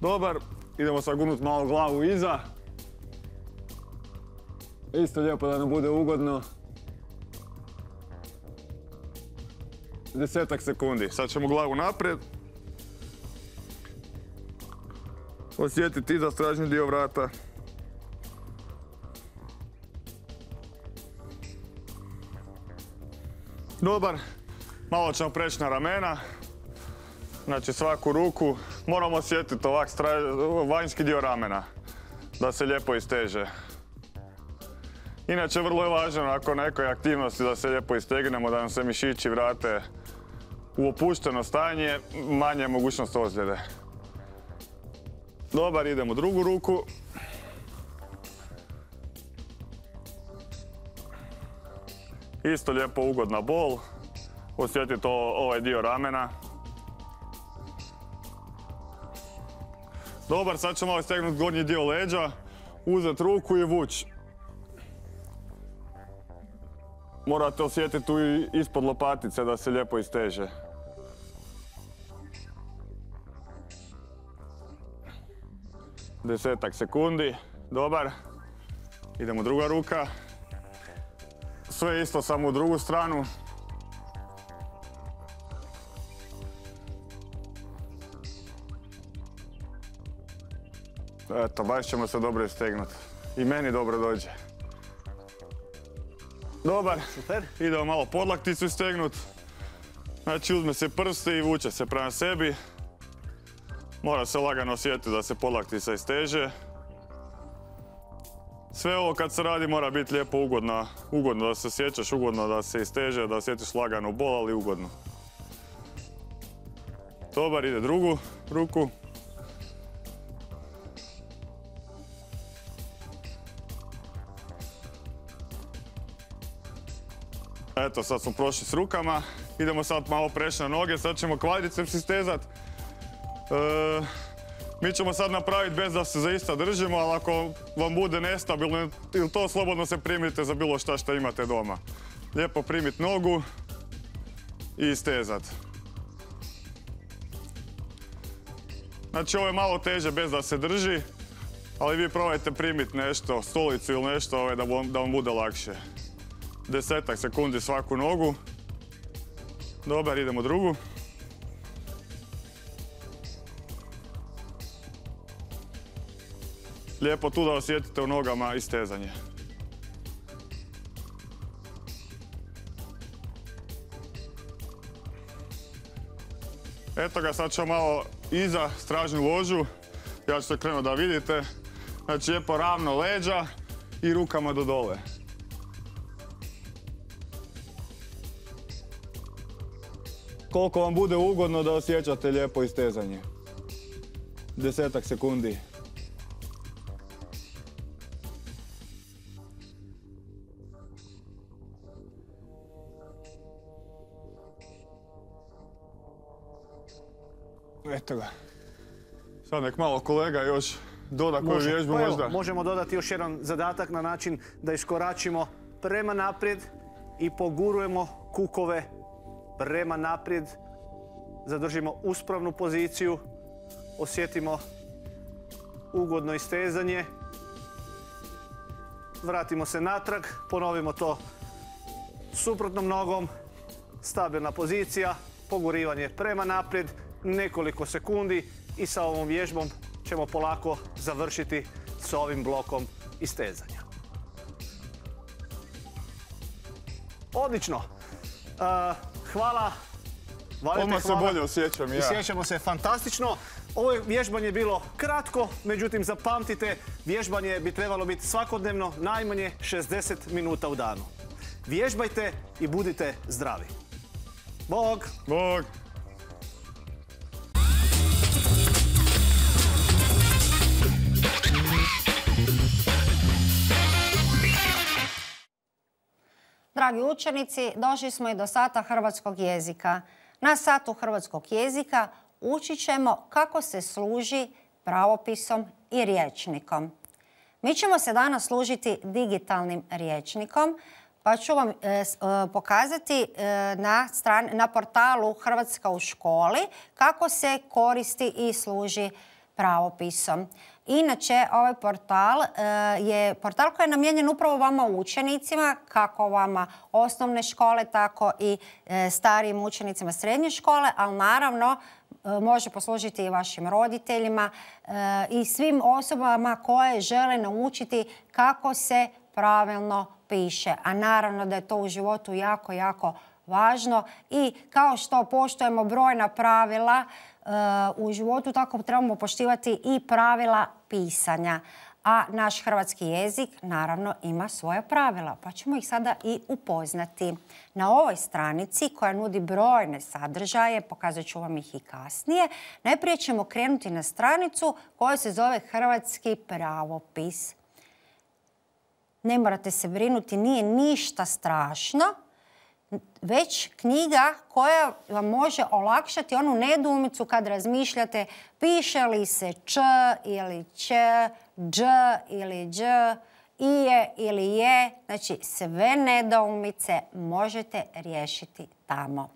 Dobar, idemo sad malo glavu iza. Isto lijepo da nam bude ugodno. Desetak sekundi, sad ćemo glavu naprijed. Osjetiti iza stražnji dio vrata. dobar. Malo ćemo preći na ramena. Znači svaku ruku. Moramo osjetiti ovak vanjski dio ramena. Da se lijepo isteže. Inače, vrlo je važno nakon nekoj aktivnosti da se lijepo istegnemo, da nam se mišići vrate u opušteno stanje, manje je mogućnost ozljede. Dobar, idemo drugu ruku. Isto lijepo ugodna bol. Osjetite to ovaj dio ramena. Dobar, sad ćemo malo ovaj stegnuti gornji dio leđa, uzeti ruku i vuć. Morate osjetiti tu ispod lopatice da se lijepo isteže. Desetak sekundi, dobar. Idemo druga ruka. Sve isto, samo u drugu stranu. Eto, baš ćemo se dobro istegnuti. I meni dobro dođe. Dobar. Super. Idemo malo podlakticu istegnuti. Znači uzme se prste i vuče se prema sebi. Mora se lagano osjetiti da se podlaktica isteže. Sve ovo kad se radi mora biti lijepo ugodno, ugodno da se sjećaš, ugodno da se isteže, da sjetiš lagano bol, ali ugodno. Dobar, ide drugu ruku. Eto, sad smo prošli s rukama. Idemo sad malo preći na noge, sad ćemo kvadriceps istezat. E... Mi ćemo sad napraviti bez da se zaista držimo, ali ako vam bude nestabilno ili to, slobodno se primite za bilo šta što imate doma. Lijepo primit nogu i istezat. Znači ovo je malo teže bez da se drži, ali vi probajte primiti nešto, stolicu ili nešto ovaj, da, vam, da vam bude lakše. Desetak sekundi svaku nogu. Dobar, idemo drugu. Lijepo tu da osjetite u nogama istezanje. Eto ga, sad ćemo malo iza stražnju ložu. Ja ću se krenuti da vidite. Znači lijepo ravno leđa i rukama do dole. Koliko vam bude ugodno da osjećate lijepo istezanje. Desetak sekundi. Pa nek malo kolega još doda koju vježbu pa možda. Možemo dodati još jedan zadatak na način da iskoračimo prema naprijed i pogurujemo kukove prema naprijed. Zadržimo uspravnu poziciju, osjetimo ugodno istezanje. Vratimo se natrag, ponovimo to suprotnom nogom. Stabilna pozicija, pogurivanje prema naprijed, nekoliko sekundi i sa ovom vježbom ćemo polako završiti s ovim blokom istezanja. Odlično. E, hvala. Oma se bolje osjećam ja. Osjećamo se fantastično. Ovo je vježbanje bilo kratko, međutim zapamtite, vježbanje bi trebalo biti svakodnevno najmanje 60 minuta u danu. Vježbajte i budite zdravi. Bog! Bog! Dragi učenici, došli smo i do sata hrvatskog jezika. Na satu hrvatskog jezika učit ćemo kako se služi pravopisom i riječnikom. Mi ćemo se danas služiti digitalnim riječnikom, pa ću vam e, e, pokazati e, na, na portalu Hrvatska u školi kako se koristi i služi pravopisom. Inače, ovaj portal e, je portal koji je namijenjen upravo vama učenicima, kako vama osnovne škole, tako i e, starijim učenicima srednje škole, ali naravno e, može poslužiti i vašim roditeljima i svim osobama koje žele naučiti kako se pravilno piše. A naravno da je to u životu jako, jako važno i kao što poštujemo brojna pravila e, u životu, tako trebamo poštivati i pravila pisanja. A naš hrvatski jezik naravno ima svoja pravila, pa ćemo ih sada i upoznati. Na ovoj stranici koja nudi brojne sadržaje, pokazat ću vam ih i kasnije, najprije ćemo krenuti na stranicu koja se zove Hrvatski pravopis. Ne morate se brinuti, nije ništa strašno već knjiga koja vam može olakšati onu nedumicu kad razmišljate piše li se č ili Č, dž ili dž, ije ili je. Znači sve nedoumice možete riješiti tamo.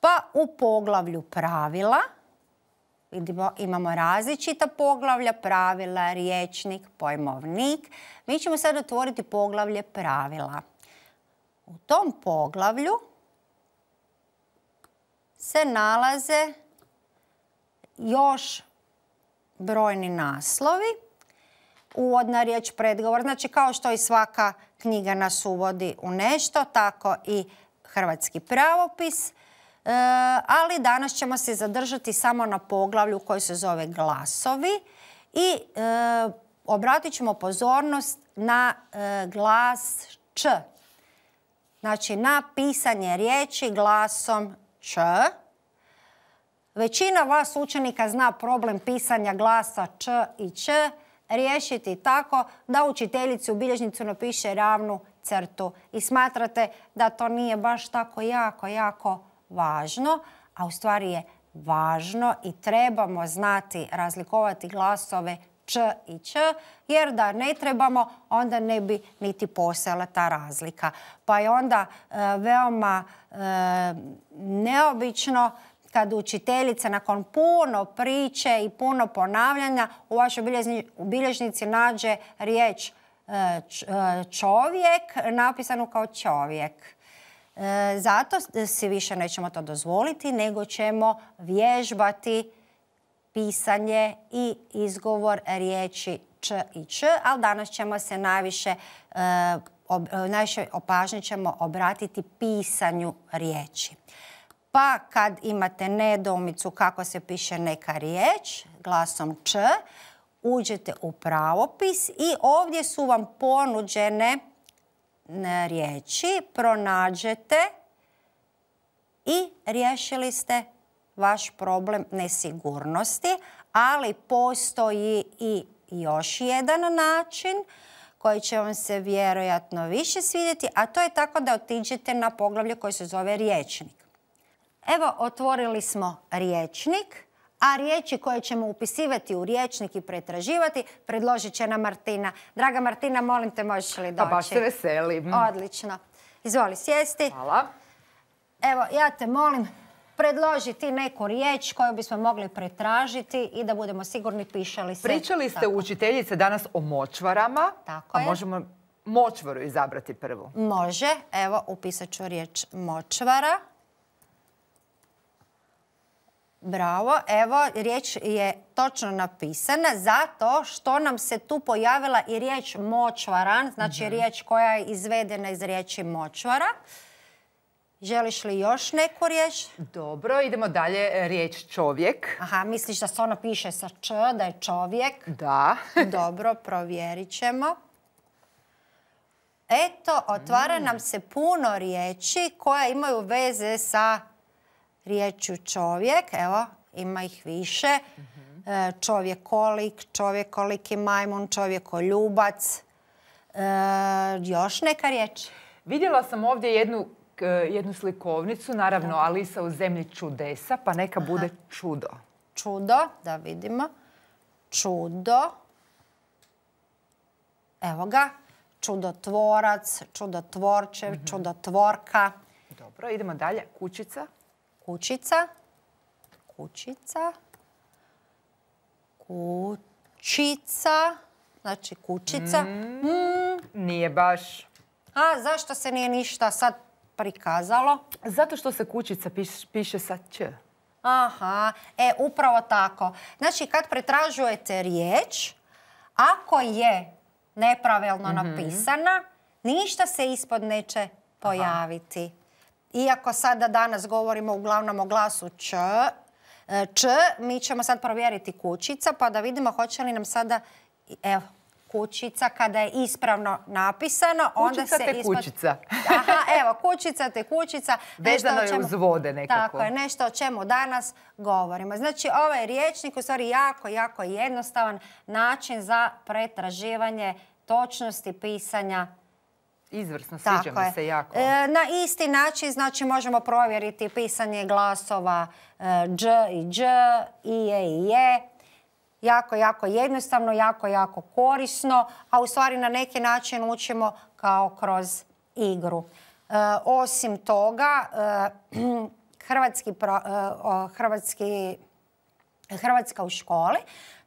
Pa u poglavlju pravila vidimo, imamo različita poglavlja, pravila, riječnik, pojmovnik. Mi ćemo sad otvoriti poglavlje pravila. U tom poglavlju se nalaze još brojni naslovi. Uvodna riječ predgovor, znači kao što i svaka knjiga nas uvodi u nešto, tako i hrvatski pravopis. E, ali danas ćemo se zadržati samo na poglavlju koji se zove glasovi i e, obratit ćemo pozornost na e, glas Č Znači na pisanje riječi glasom č. Većina vas učenika zna problem pisanja glasa č i č riješiti tako da učiteljici u bilježnicu napiše ravnu crtu. I smatrate da to nije baš tako jako, jako važno, a u stvari je važno i trebamo znati razlikovati glasove č i č, jer da ne trebamo, onda ne bi niti posela ta razlika. Pa je onda e, veoma e, neobično kad učiteljica nakon puno priče i puno ponavljanja u vašoj bilježnici nađe riječ e, čovjek napisanu kao čovjek. Zato si više nećemo to dozvoliti, nego ćemo vježbati pisanje i izgovor riječi č i č, ali danas ćemo se najviše, e, e, najviše ćemo obratiti pisanju riječi. Pa kad imate nedomicu kako se piše neka riječ, glasom č, uđete u pravopis i ovdje su vam ponuđene riječi, pronađete i riješili ste vaš problem nesigurnosti, ali postoji i još jedan način koji će vam se vjerojatno više svidjeti, a to je tako da otiđete na poglavlje koje se zove riječnik. Evo, otvorili smo riječnik, a riječi koje ćemo upisivati u riječnik i pretraživati predložit će nam Martina. Draga Martina, molim te, možeš li pa doći? Pa baš te veselim. Odlično. Izvoli sjesti. Hvala. Evo, ja te molim, predložiti neku riječ koju bismo mogli pretražiti i da budemo sigurni pišali se. Pričali ste učiteljice danas o močvarama, Tako je. a možemo močvaru izabrati prvu. Može, evo upisat ću riječ močvara. Bravo, evo riječ je točno napisana zato što nam se tu pojavila i riječ močvaran, znači mhm. riječ koja je izvedena iz riječi močvara. Želiš li još neku riječ? Dobro, idemo dalje. E, riječ čovjek. Aha, misliš da se ona piše sa č, da je čovjek? Da. Dobro, provjerit ćemo. Eto, otvara nam se puno riječi koje imaju veze sa riječju čovjek. Evo, ima ih više. Čovjek kolik, čovjek čovjekolik, čovjekoliki majmun, čovjekoljubac. E, još neka riječ? Vidjela sam ovdje jednu E, jednu slikovnicu, naravno Alisa u zemlji čudesa, pa neka bude čudo. Čudo, da vidimo. Čudo. Evo ga. Čudotvorac, čudotvorčev, mhm. čudotvorka. Dobro, idemo dalje. Kućica. Kućica. Kućica. Kućica. Znači kućica. Mm. Mm. Nije baš. A zašto se nije ništa sad prikazalo? Zato što se kućica piše sa č. Aha, e, upravo tako. Znači, kad pretražujete riječ, ako je nepravilno mhm. napisana, ništa se ispod neće pojaviti. Iako sada danas govorimo uglavnom o glasu č, e, č, mi ćemo sad provjeriti kućica pa da vidimo hoće li nam sada, evo, kućica kada je ispravno napisano. Kućica onda te kućica. Aha, evo, kućica te kućica. Vezano je uz vode nekako. Tako je, nešto o čemu danas govorimo. Znači, ovaj riječnik u stvari jako, jako jednostavan način za pretraživanje točnosti pisanja Izvrsno, sviđa se jako. E, na isti način znači, možemo provjeriti pisanje glasova dž e, i dž, i je i je, jako, jako jednostavno, jako, jako korisno, a u stvari na neki način učimo kao kroz igru. E, osim toga, e, e, Hrvatska u školi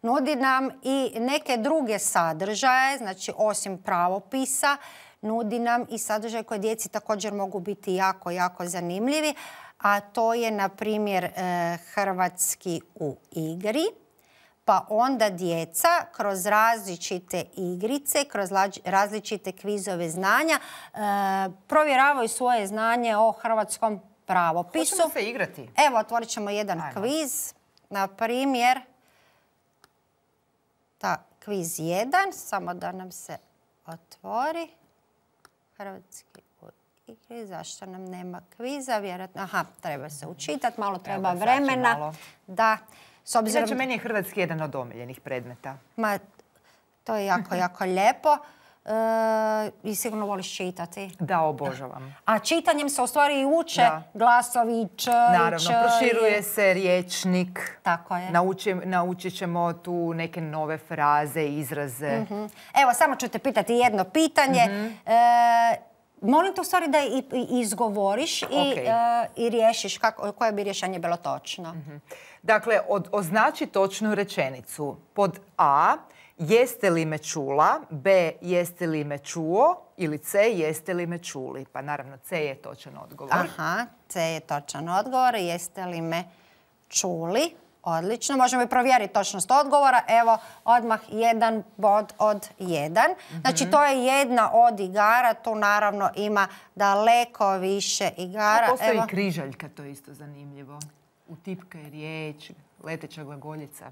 nudi nam i neke druge sadržaje, znači osim pravopisa, nudi nam i sadržaj koje djeci također mogu biti jako, jako zanimljivi, a to je, na primjer, hrvatski u igri pa onda djeca kroz različite igrice, kroz različite kvizove znanja eh, provjeravaju svoje znanje o hrvatskom pravopisu. Hoćemo se igrati. Evo, otvorit ćemo jedan kviz. Na primjer, ta kviz 1, samo da nam se otvori. Hrvatski igri, zašto nam nema kviza? Vjerojatno, aha, treba se mhm. učitati, malo treba, vremena. Da. Znači obzirom... meni je hrvatski jedan od omiljenih predmeta. Ma, to je jako, jako lijepo. E, I sigurno voliš čitati. Da, obožavam. A čitanjem se u stvari uče da. glasovi, č, Naravno, proširuje se riječnik. Tako je. naučit ćemo tu neke nove fraze, izraze. Mhm. Evo, samo ću te pitati jedno pitanje. Mhm. E, molim te u stvari da izgovoriš i, e, riješiš koje bi rješenje bilo točno. Mhm. Dakle, označi točnu rečenicu. Pod A, jeste li me čula, B, jeste li me čuo ili C, jeste li me čuli. Pa naravno, C je točan odgovor. Aha, C je točan odgovor, jeste li me čuli. Odlično, možemo i provjeriti točnost odgovora. Evo, odmah jedan bod od jedan. Znači, mhm. to je jedna od igara. Tu naravno ima daleko više igara. postoji križaljka, to je isto zanimljivo. Utipka je riječ, leteća glagoljica.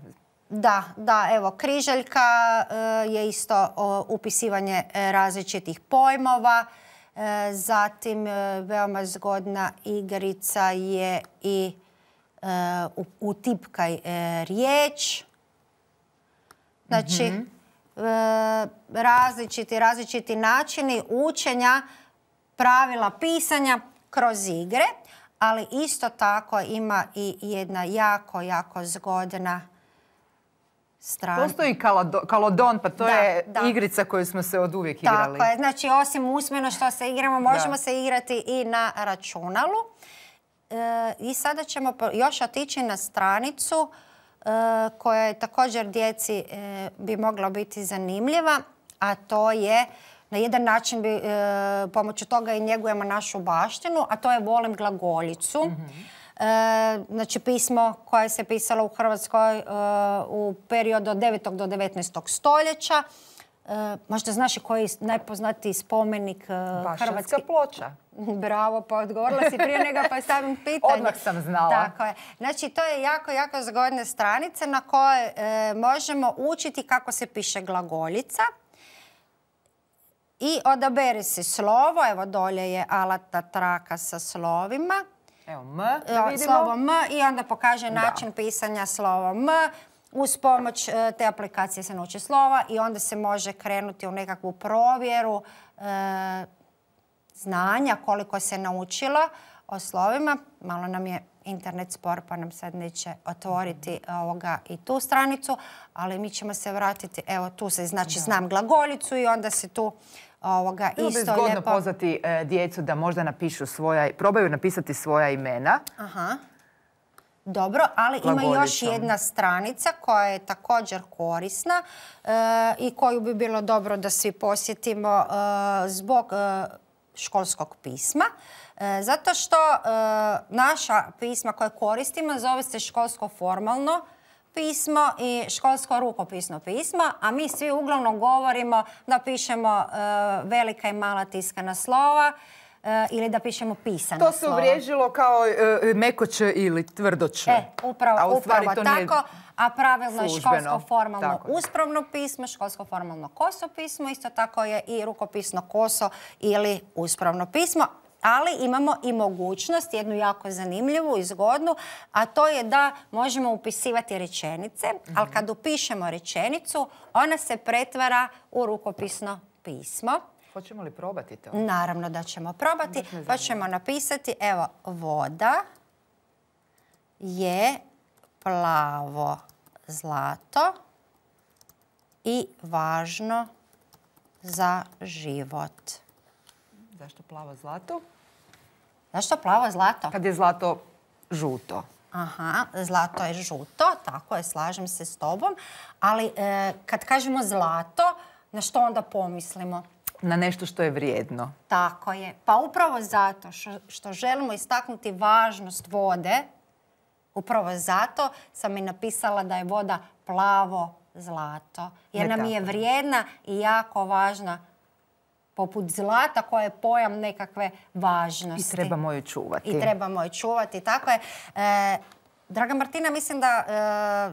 Da, da, evo, križaljka e, je isto upisivanje e, različitih pojmova. E, zatim, veoma zgodna igrica je i Eh, utipkaj eh, riječ. Znači, mhm. eh, različiti, različiti načini učenja pravila pisanja kroz igre, ali isto tako ima i jedna jako, jako zgodna strana. Postoji kalodon, pa to je igrica koju smo se od uvijek igrali. Tako je, znači osim usmeno što se igramo, možemo se igrati i na računalu. I sada ćemo još otići na stranicu e, koja je također djeci e, bi mogla biti zanimljiva, a to je na jedan način bi e, pomoću toga i njegujemo našu baštinu, a to je volim glagoljicu. Mhm. znači pismo koje se pisalo u Hrvatskoj u periodu od 9. do 19. stoljeća Eh, možda znaš koji je najpoznatiji spomenik eh, Hrvatska ploča. Bravo, pa odgovorila si prije nego pa stavim pitanje. Odmah sam znala. je. Znači, to je jako, jako zgodna stranica na kojoj eh, možemo učiti kako se piše glagoljica. I odabere si slovo. Evo dolje je alata traka sa slovima. Evo M, vidimo. M i onda pokaže način pisanja slova M. Uz pomoć e, te aplikacije se nauči slova i onda se može krenuti u nekakvu provjeru e, znanja koliko se naučila o slovima. Malo nam je internet spor pa nam sad neće otvoriti e, ovoga i tu stranicu, ali mi ćemo se vratiti. Evo tu se znači znam glagolicu i onda se tu ovoga Bilo isto lijepo. zgodno pozvati djecu da možda napišu svoja, probaju napisati svoja imena. Aha. Dobro, ali ima još jedna stranica koja je također korisna eh, i koju bi bilo dobro da svi posjetimo eh, zbog eh, školskog pisma. Zato što naša pisma koje koristimo zove se školsko formalno pismo i školsko rukopisno pismo, a mi svi uglavnom govorimo da pišemo velika i mala tiskana slova, Eh, ili da pišemo pisano To se uvriježilo kao eh, mekoće ili tvrdoće. E, upravo, a tako. A pravilno je školsko formalno uspravno pismo, školsko formalno koso pismo, isto tako je i rukopisno koso ili uspravno pismo. Ali imamo i mogućnost, jednu jako zanimljivu i zgodnu, a to je da možemo upisivati rečenice, ali mhm. kad upišemo rečenicu, ona se pretvara u rukopisno pismo. Hoćemo li probati to? Naravno da ćemo probati. Pa ćemo napisati, evo, voda je plavo zlato i važno za život. Zašto plavo zlato? Zašto plavo zlato? Kad je zlato žuto. Aha, zlato je žuto, tako je, slažem se s tobom. Ali e, kad kažemo zlato, na što onda pomislimo? na nešto što je vrijedno. Tako je. Pa upravo zato što želimo istaknuti važnost vode, upravo zato sam i napisala da je voda plavo zlato. Jer nam je vrijedna i jako važna poput zlata koja je pojam nekakve važnosti. I trebamo ju čuvati. I trebamo ju čuvati. Tako je. E, Draga Martina, mislim da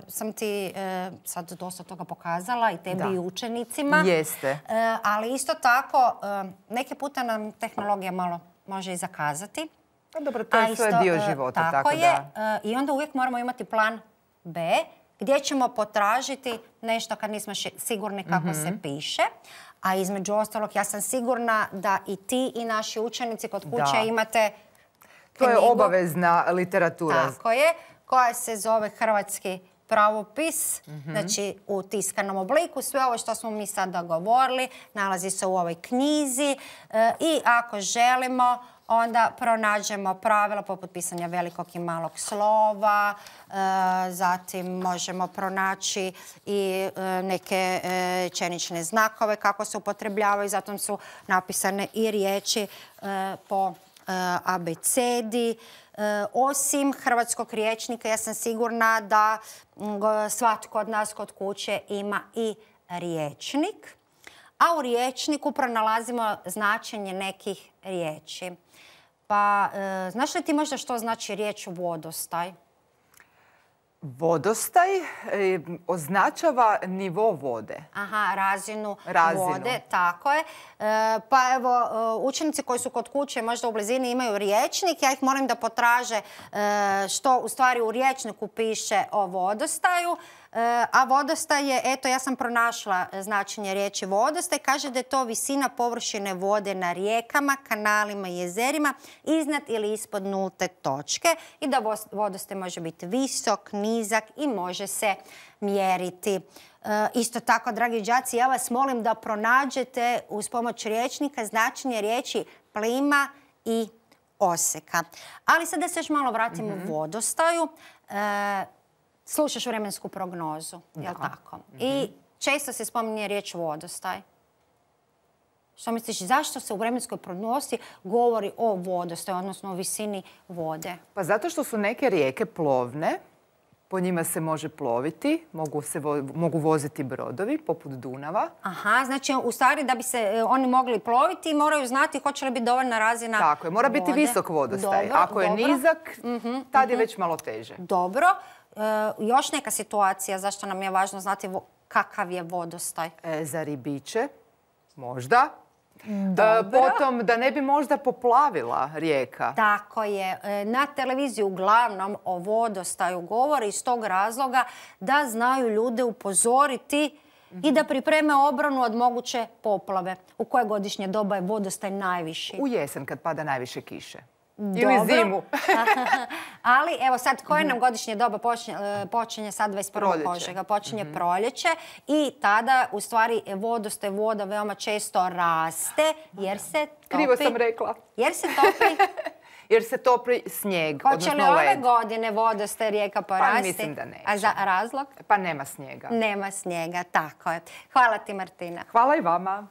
e, sam ti e, sad dosta toga pokazala i tebi i učenicima. Jeste. E, ali isto tako, neke puta nam tehnologija malo može i zakazati. A pa dobro, to je dio života. Tako, je. I onda uvijek moramo imati plan B gdje ćemo potražiti nešto kad nismo sigurni kako mhm. se piše. A između ostalog, ja sam sigurna da i ti i naši učenici kod kuće imate to je obavezna literatura. Tako je koja se zove Hrvatski pravopis, mhm. znači u tiskanom obliku. Sve ovo što smo mi sada govorili nalazi se u ovoj knjizi e, i ako želimo onda pronađemo pravila poput pisanja velikog i malog slova, e, zatim možemo pronaći i e, neke čenične znakove kako se upotrebljavaju, zatim su napisane i riječi po Eh, abecedi. Eh, osim hrvatskog riječnika, ja sam sigurna da mm, svatko od nas kod kuće ima i riječnik. A u riječniku pronalazimo značenje nekih riječi. Pa, eh, znaš li ti možda što znači riječ vodostaj? Vodostaj e, označava nivo vode. Aha, razinu, vode, tako je. E, pa evo, e, učenici koji su kod kuće možda u blizini imaju riječnik, ja ih moram da potraže što u stvari u riječniku piše o vodostaju. Eh, a vodosta je, eto ja sam pronašla eh, značenje riječi i kaže da je to visina površine vode na rijekama, kanalima i jezerima iznad ili ispod nulte točke i da vodostaj može biti visok, nizak i može se mjeriti. Eh, isto tako, dragi đaci, ja vas molim da pronađete uz pomoć riječnika značenje riječi plima i oseka. Ali da se još malo vratimo u mhm. vodostaju slušaš vremensku prognozu, jel tako? Mhm. I često se spominje riječ vodostaj. Što misliš, zašto se u vremenskoj prognozi govori o vodostaju, odnosno o visini vode? Pa zato što su neke rijeke plovne, po njima se može ploviti, mogu, voziti brodovi poput Dunava. Aha, znači u stvari da bi se e, oni mogli ploviti moraju znati hoće li biti dovoljna razina Tako je, mora biti visok vodostaj. Ako je nizak, mhm, tad je mhm. već malo teže. Dobro. E, još neka situacija zašto nam je važno znati kakav je vodostaj? E, za ribiče, možda. E, da, potom da ne bi možda poplavila rijeka. Tako je. Na televiziji uglavnom o vodostaju govori iz tog razloga da znaju ljude upozoriti i da pripreme obranu od moguće poplave. U koje godišnje doba je vodostaj najviši? U jesen kad pada najviše kiše. Ili zimu. Ali evo sad, koje nam mhm. godišnje doba počinje, e, sad 21. požega? Počinje mhm. proljeće i tada u stvari vodoste voda veoma često raste jer se topi... Krivo sam rekla. Jer se topi... jer se topi snijeg, Hoće li ove godine vodoste rijeka porasti? Pa mislim da A za razlog? Pa nema snijega. Nema snijega, tako je. Hvala ti Martina. Hvala i vama.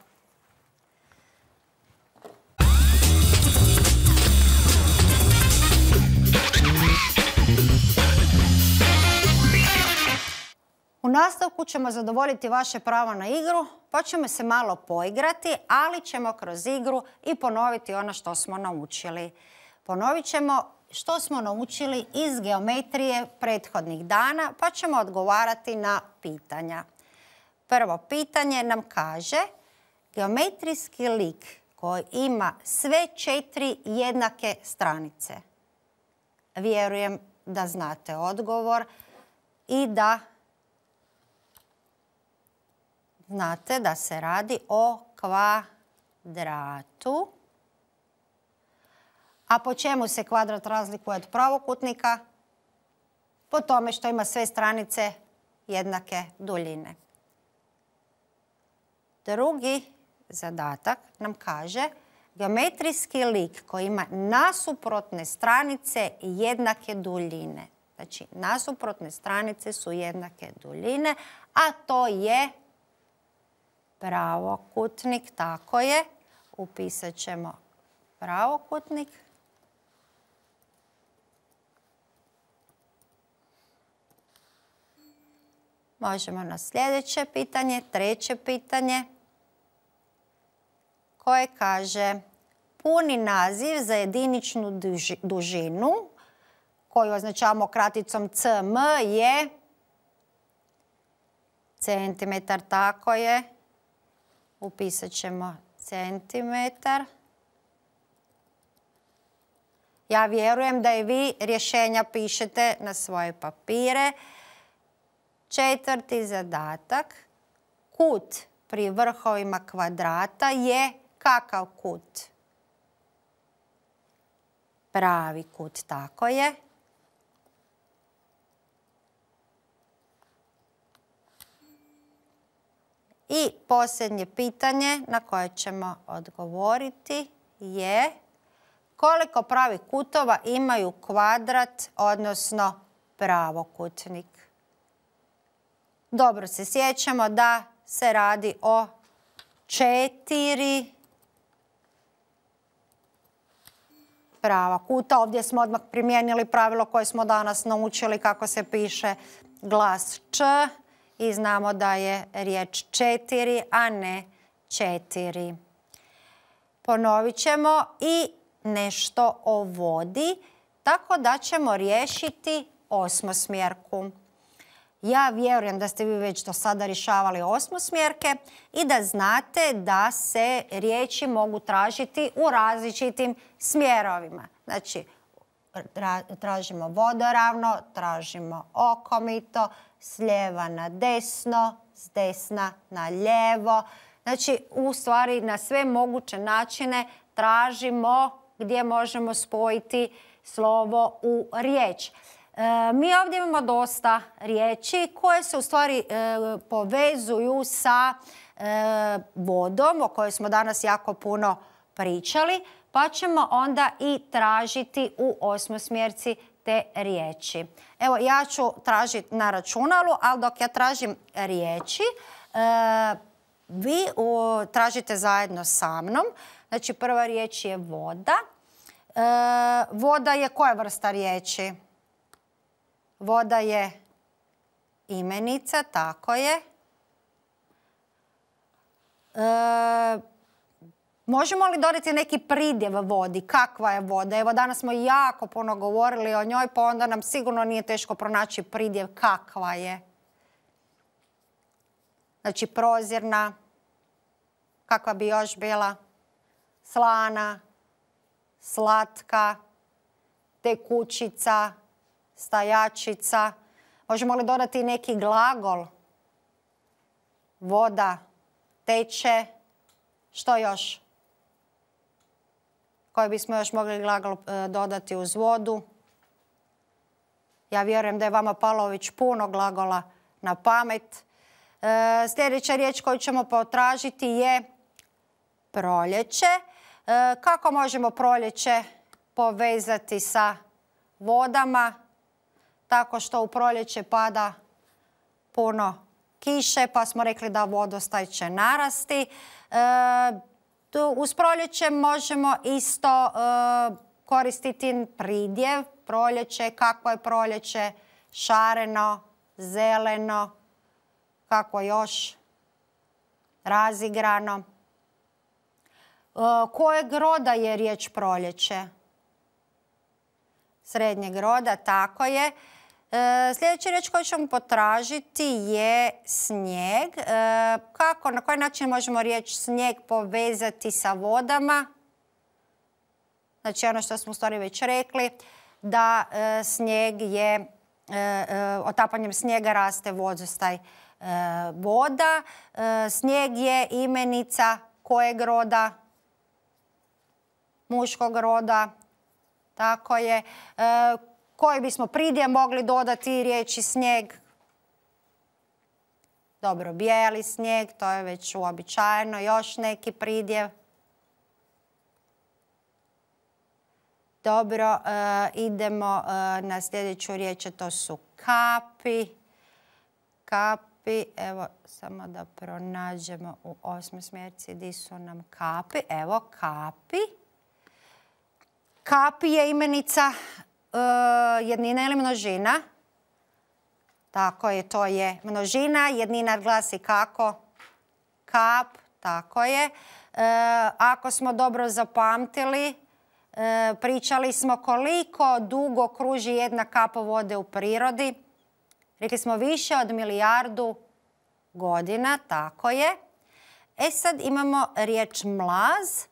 nastavku ćemo zadovoljiti vaše pravo na igru, pa ćemo se malo poigrati, ali ćemo kroz igru i ponoviti ono što smo naučili. Ponovit ćemo što smo naučili iz geometrije prethodnih dana, pa ćemo odgovarati na pitanja. Prvo pitanje nam kaže geometrijski lik koji ima sve četiri jednake stranice. Vjerujem da znate odgovor i da znate da se radi o kvadratu. A po čemu se kvadrat razlikuje od pravokutnika? Po tome što ima sve stranice jednake duljine. Drugi zadatak nam kaže geometrijski lik koji ima nasuprotne stranice jednake duljine. Znači, nasuprotne stranice su jednake duljine, a to je pravokutnik, tako je. Upisat ćemo pravokutnik. Možemo na sljedeće pitanje, treće pitanje koje kaže puni naziv za jediničnu dužinu koju označavamo kraticom cm je centimetar, tako je, upisat ćemo centimetar. Ja vjerujem da i vi rješenja pišete na svoje papire. Četvrti zadatak. Kut pri vrhovima kvadrata je kakav kut? Pravi kut, tako je. I posljednje pitanje na koje ćemo odgovoriti je koliko pravih kutova imaju kvadrat, odnosno pravokutnik. Dobro se sjećamo da se radi o četiri prava kuta. Ovdje smo odmah primijenili pravilo koje smo danas naučili kako se piše glas Č i znamo da je riječ četiri, a ne četiri. Ponovit ćemo i nešto o vodi, tako da ćemo riješiti smjerku. Ja vjerujem da ste vi već do sada rješavali smjerke, i da znate da se riječi mogu tražiti u različitim smjerovima. Znači, tražimo vodoravno, tražimo okomito, s lijeva na desno, s desna na lijevo. Znači, u stvari na sve moguće načine tražimo gdje možemo spojiti slovo u riječ. E, mi ovdje imamo dosta riječi koje se u stvari e, povezuju sa e, vodom o kojoj smo danas jako puno pričali, pa ćemo onda i tražiti u osmosmjerci te riječi. Evo, ja ću tražiti na računalu, ali dok ja tražim riječi, e, vi tražite zajedno sa mnom. Znači, prva riječ je voda. E, voda je koja vrsta riječi? Voda je imenica, tako je. E, Možemo li dodati neki pridjev vodi? Kakva je voda? Evo danas smo jako puno govorili o njoj, pa onda nam sigurno nije teško pronaći pridjev kakva je. Znači prozirna, kakva bi još bila, slana, slatka, tekućica, stajačica. Možemo li dodati neki glagol? Voda, teče, što još? koje bismo još mogli glagol e, dodati uz vodu. Ja vjerujem da je vama već puno glagola na pamet. E, sljedeća riječ koju ćemo potražiti je proljeće. E, kako možemo proljeće povezati sa vodama? Tako što u proljeće pada puno kiše, pa smo rekli da vodostaj će narasti. Tu, uz proljeće možemo isto uh, koristiti pridjev, proljeće, kako je proljeće, šareno, zeleno, kako još, razigrano. Uh, kojeg roda je riječ proljeće? Srednjeg roda, tako je. E, sljedeća riječ koju ćemo potražiti je snijeg. E, kako, na koji način možemo riječ snijeg povezati sa vodama? Znači ono što smo u stvari već rekli, da e, snijeg je, otapanjem snijega raste vodostaj voda. Snijeg je imenica kojeg roda? Muškog roda. Tako je koji bismo pridje mogli dodati riječi snijeg. Dobro, bijeli snijeg, to je već uobičajeno, još neki pridjev. Dobro, e, idemo e, na sljedeću riječ, to su kapi. Kapi, evo, samo da pronađemo u osmi. smjerci gdje su nam kapi. Evo, kapi. Kapi je imenica Eh, jednina ili množina? Tako je, to je množina. Jednina glasi kako? Kap, tako je. Eh, ako smo dobro zapamtili, eh, pričali smo koliko dugo kruži jedna kapa vode u prirodi. Rekli smo više od milijardu godina, tako je. E sad imamo riječ mlaz.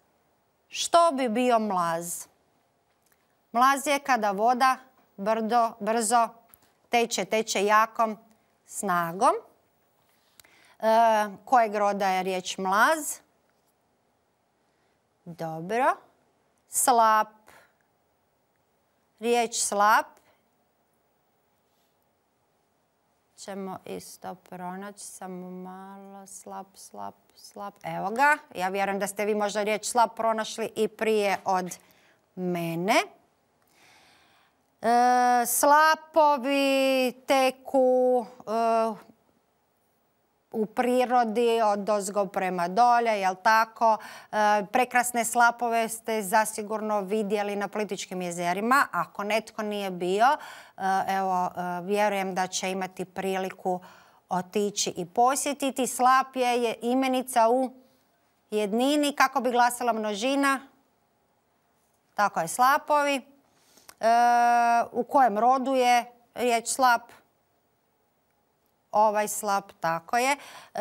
Što bi bio mlaz? Mlaz je kada voda brdo, brzo teče, teče jakom snagom. E, kojeg roda je riječ mlaz? Dobro. Slap. Riječ slap ćemo isto pronaći. Samo malo slap, slap, slap. Evo ga. Ja vjerujem da ste vi možda riječ slap pronašli i prije od mene. E, slapovi teku e, u prirodi od dozgo prema dolje, jel tako? E, prekrasne slapove ste zasigurno vidjeli na političkim jezerima. Ako netko nije bio, evo, vjerujem da će imati priliku otići i posjetiti. Slap je, je imenica u jednini. Kako bi glasila množina? Tako je, slapovi u kojem rodu je riječ slap? Ovaj slap, tako je. E,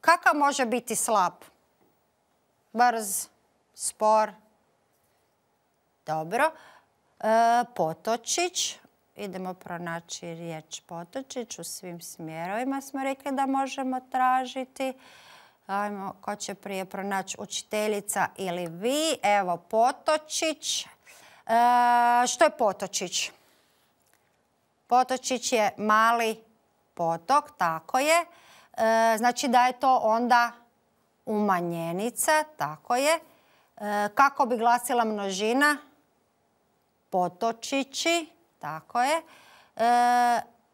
kakav može biti slap? Brz, spor. Dobro. E, potočić. Idemo pronaći riječ potočić. U svim smjerovima smo rekli da možemo tražiti. Ajmo, ko će prije pronaći učiteljica ili vi. Evo, potočić. E, što je Potočić? Potočić je mali potok, tako je. E, znači da je to onda umanjenica, tako je. E, kako bi glasila množina? Potočići, tako je.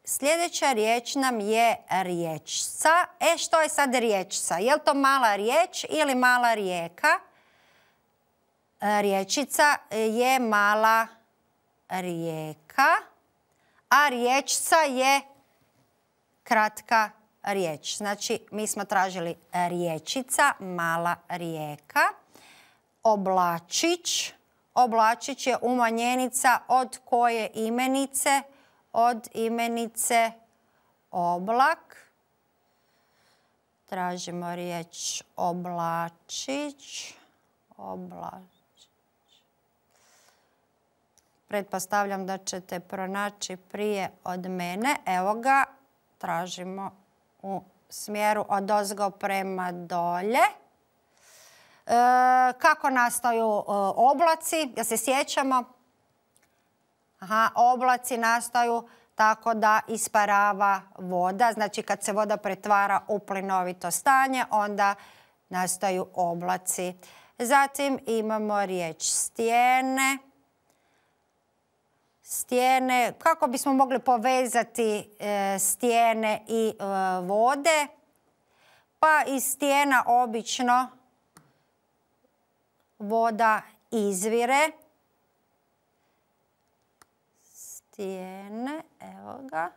Sljedeća riječ nam je riječca. E, što je sad riječca? Je li to mala riječ ili mala rijeka? Riječica e, je mala rijeka, a riječica je kratka riječ. Znači, mi smo tražili riječica, mala rijeka, oblačić. Oblačić je umanjenica od koje imenice? Od imenice oblak. Tražimo riječ oblačić. Oblačić. Pretpostavljam da ćete pronaći prije od mene. Evo ga, tražimo u smjeru od ozgo prema dolje. E, kako nastaju e, oblaci? Ja se sjećamo. oblaci nastaju tako da isparava voda. Znači kad se voda pretvara u plinovito stanje, onda nastaju oblaci. Zatim imamo riječ stijene stijene, kako bismo mogli povezati e, stijene i e, vode. Pa iz stijena obično voda izvire. Stijene, evo ga.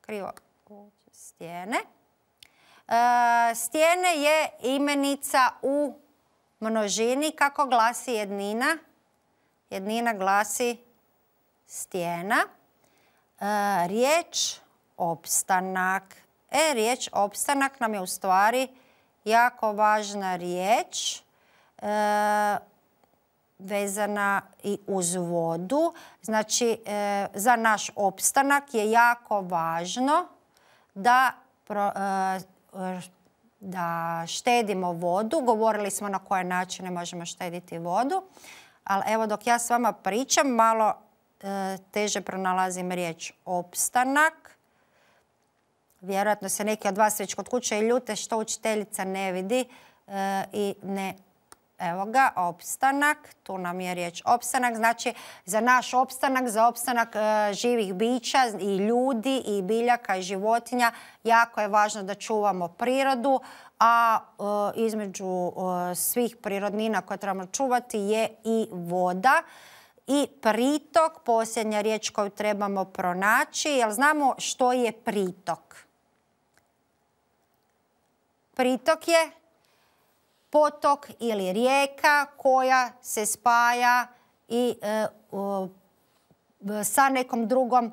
krivo stijene. E, stijene je imenica u množini. Kako glasi jednina? jednina glasi stijena. E, riječ opstanak. E, riječ opstanak nam je u stvari jako važna riječ e, vezana i uz vodu. Znači, e, za naš opstanak je jako važno da, da štedimo vodu. Govorili smo na koje načine možemo štediti vodu ali evo dok ja s vama pričam, malo e, teže pronalazim riječ opstanak. Vjerojatno se neki od vas već kod kuće i ljute što učiteljica ne vidi e, i ne Evo ga, opstanak, tu nam je riječ opstanak, znači za naš opstanak, za opstanak e, živih bića i ljudi i biljaka i životinja jako je važno da čuvamo prirodu, a e, između e, svih prirodnina koje trebamo čuvati je i voda i pritok, posljednja riječ koju trebamo pronaći, jer znamo što je pritok. Pritok je potok ili rijeka koja se spaja i e, sa nekom drugom e,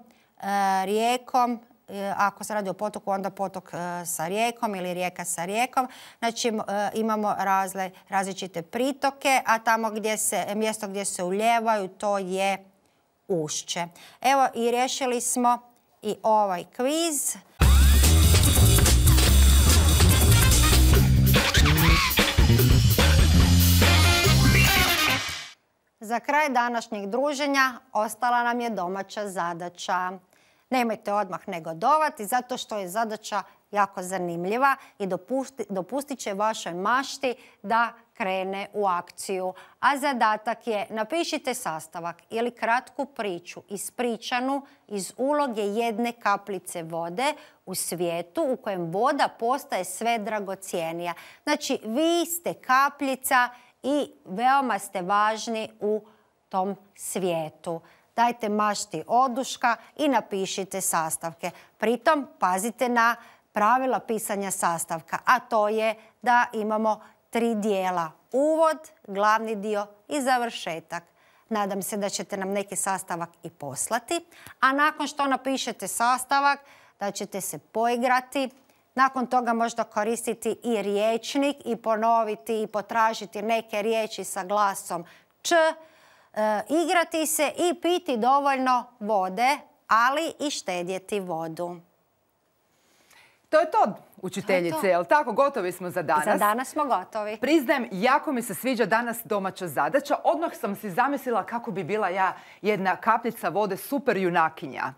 rijekom e, ako se radi o potoku, onda potok sa rijekom ili rijeka sa rijekom. Znači imamo razle, različite pritoke, a tamo gdje se, mjesto gdje se uljevaju to je ušće. Evo i rješili smo i ovaj kviz. Za kraj današnjeg druženja ostala nam je domaća zadaća. Nemojte odmah negodovati zato što je zadaća jako zanimljiva i dopustit će vašoj mašti da krene u akciju. A zadatak je napišite sastavak ili kratku priču ispričanu iz uloge jedne kaplice vode u svijetu u kojem voda postaje sve dragocijenija. Znači, vi ste kapljica i veoma ste važni u tom svijetu. Dajte mašti oduška i napišite sastavke. Pritom pazite na pravila pisanja sastavka, a to je da imamo tri dijela. Uvod, glavni dio i završetak. Nadam se da ćete nam neki sastavak i poslati. A nakon što napišete sastavak, da ćete se poigrati, nakon toga možda koristiti i riječnik i ponoviti i potražiti neke riječi sa glasom č, e, igrati se i piti dovoljno vode, ali i štedjeti vodu. To je to, učiteljice, jel tako? Gotovi smo za danas. Za danas smo gotovi. Priznajem, jako mi se sviđa danas domaća zadaća. Odmah sam si zamislila kako bi bila ja jedna kapljica vode super junakinja.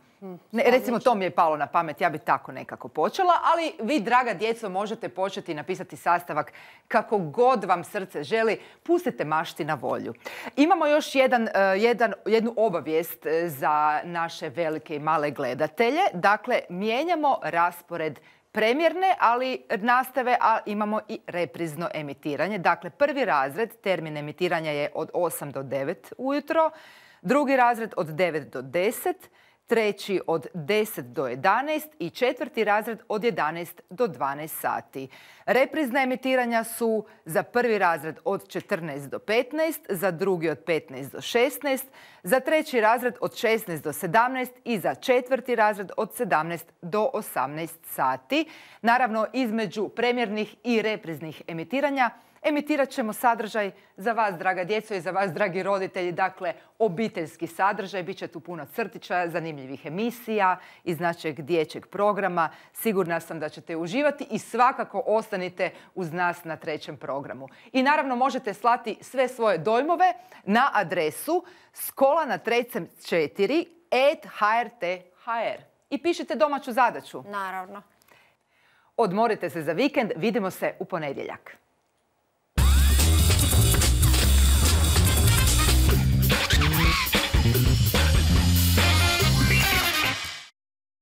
Ne, recimo to mi je palo na pamet, ja bi tako nekako počela, ali vi draga djeco možete početi napisati sastavak kako god vam srce želi, pustite mašti na volju. Imamo još jedan, e, jedan, jednu obavijest e, za naše velike i male gledatelje, dakle mijenjamo raspored premjerne, ali nastave, a imamo i reprizno emitiranje. Dakle, prvi razred, termin emitiranja je od 8 do 9 ujutro, drugi razred od 9 do 10 treći od 10 do 11 i četvrti razred od 11 do 12 sati. Reprizna emitiranja su za prvi razred od 14 do 15, za drugi od 15 do 16, za treći razred od 16 do 17 i za četvrti razred od 17 do 18 sati. Naravno, između premjernih i repriznih emitiranja Emitirat ćemo sadržaj za vas, draga djeco, i za vas, dragi roditelji. Dakle, obiteljski sadržaj. Biće tu puno crtića, zanimljivih emisija iz našeg dječjeg programa. Sigurna sam da ćete uživati i svakako ostanite uz nas na trećem programu. I naravno možete slati sve svoje dojmove na adresu skola na trecem I pišite domaću zadaću. Naravno. Odmorite se za vikend. Vidimo se u ponedjeljak.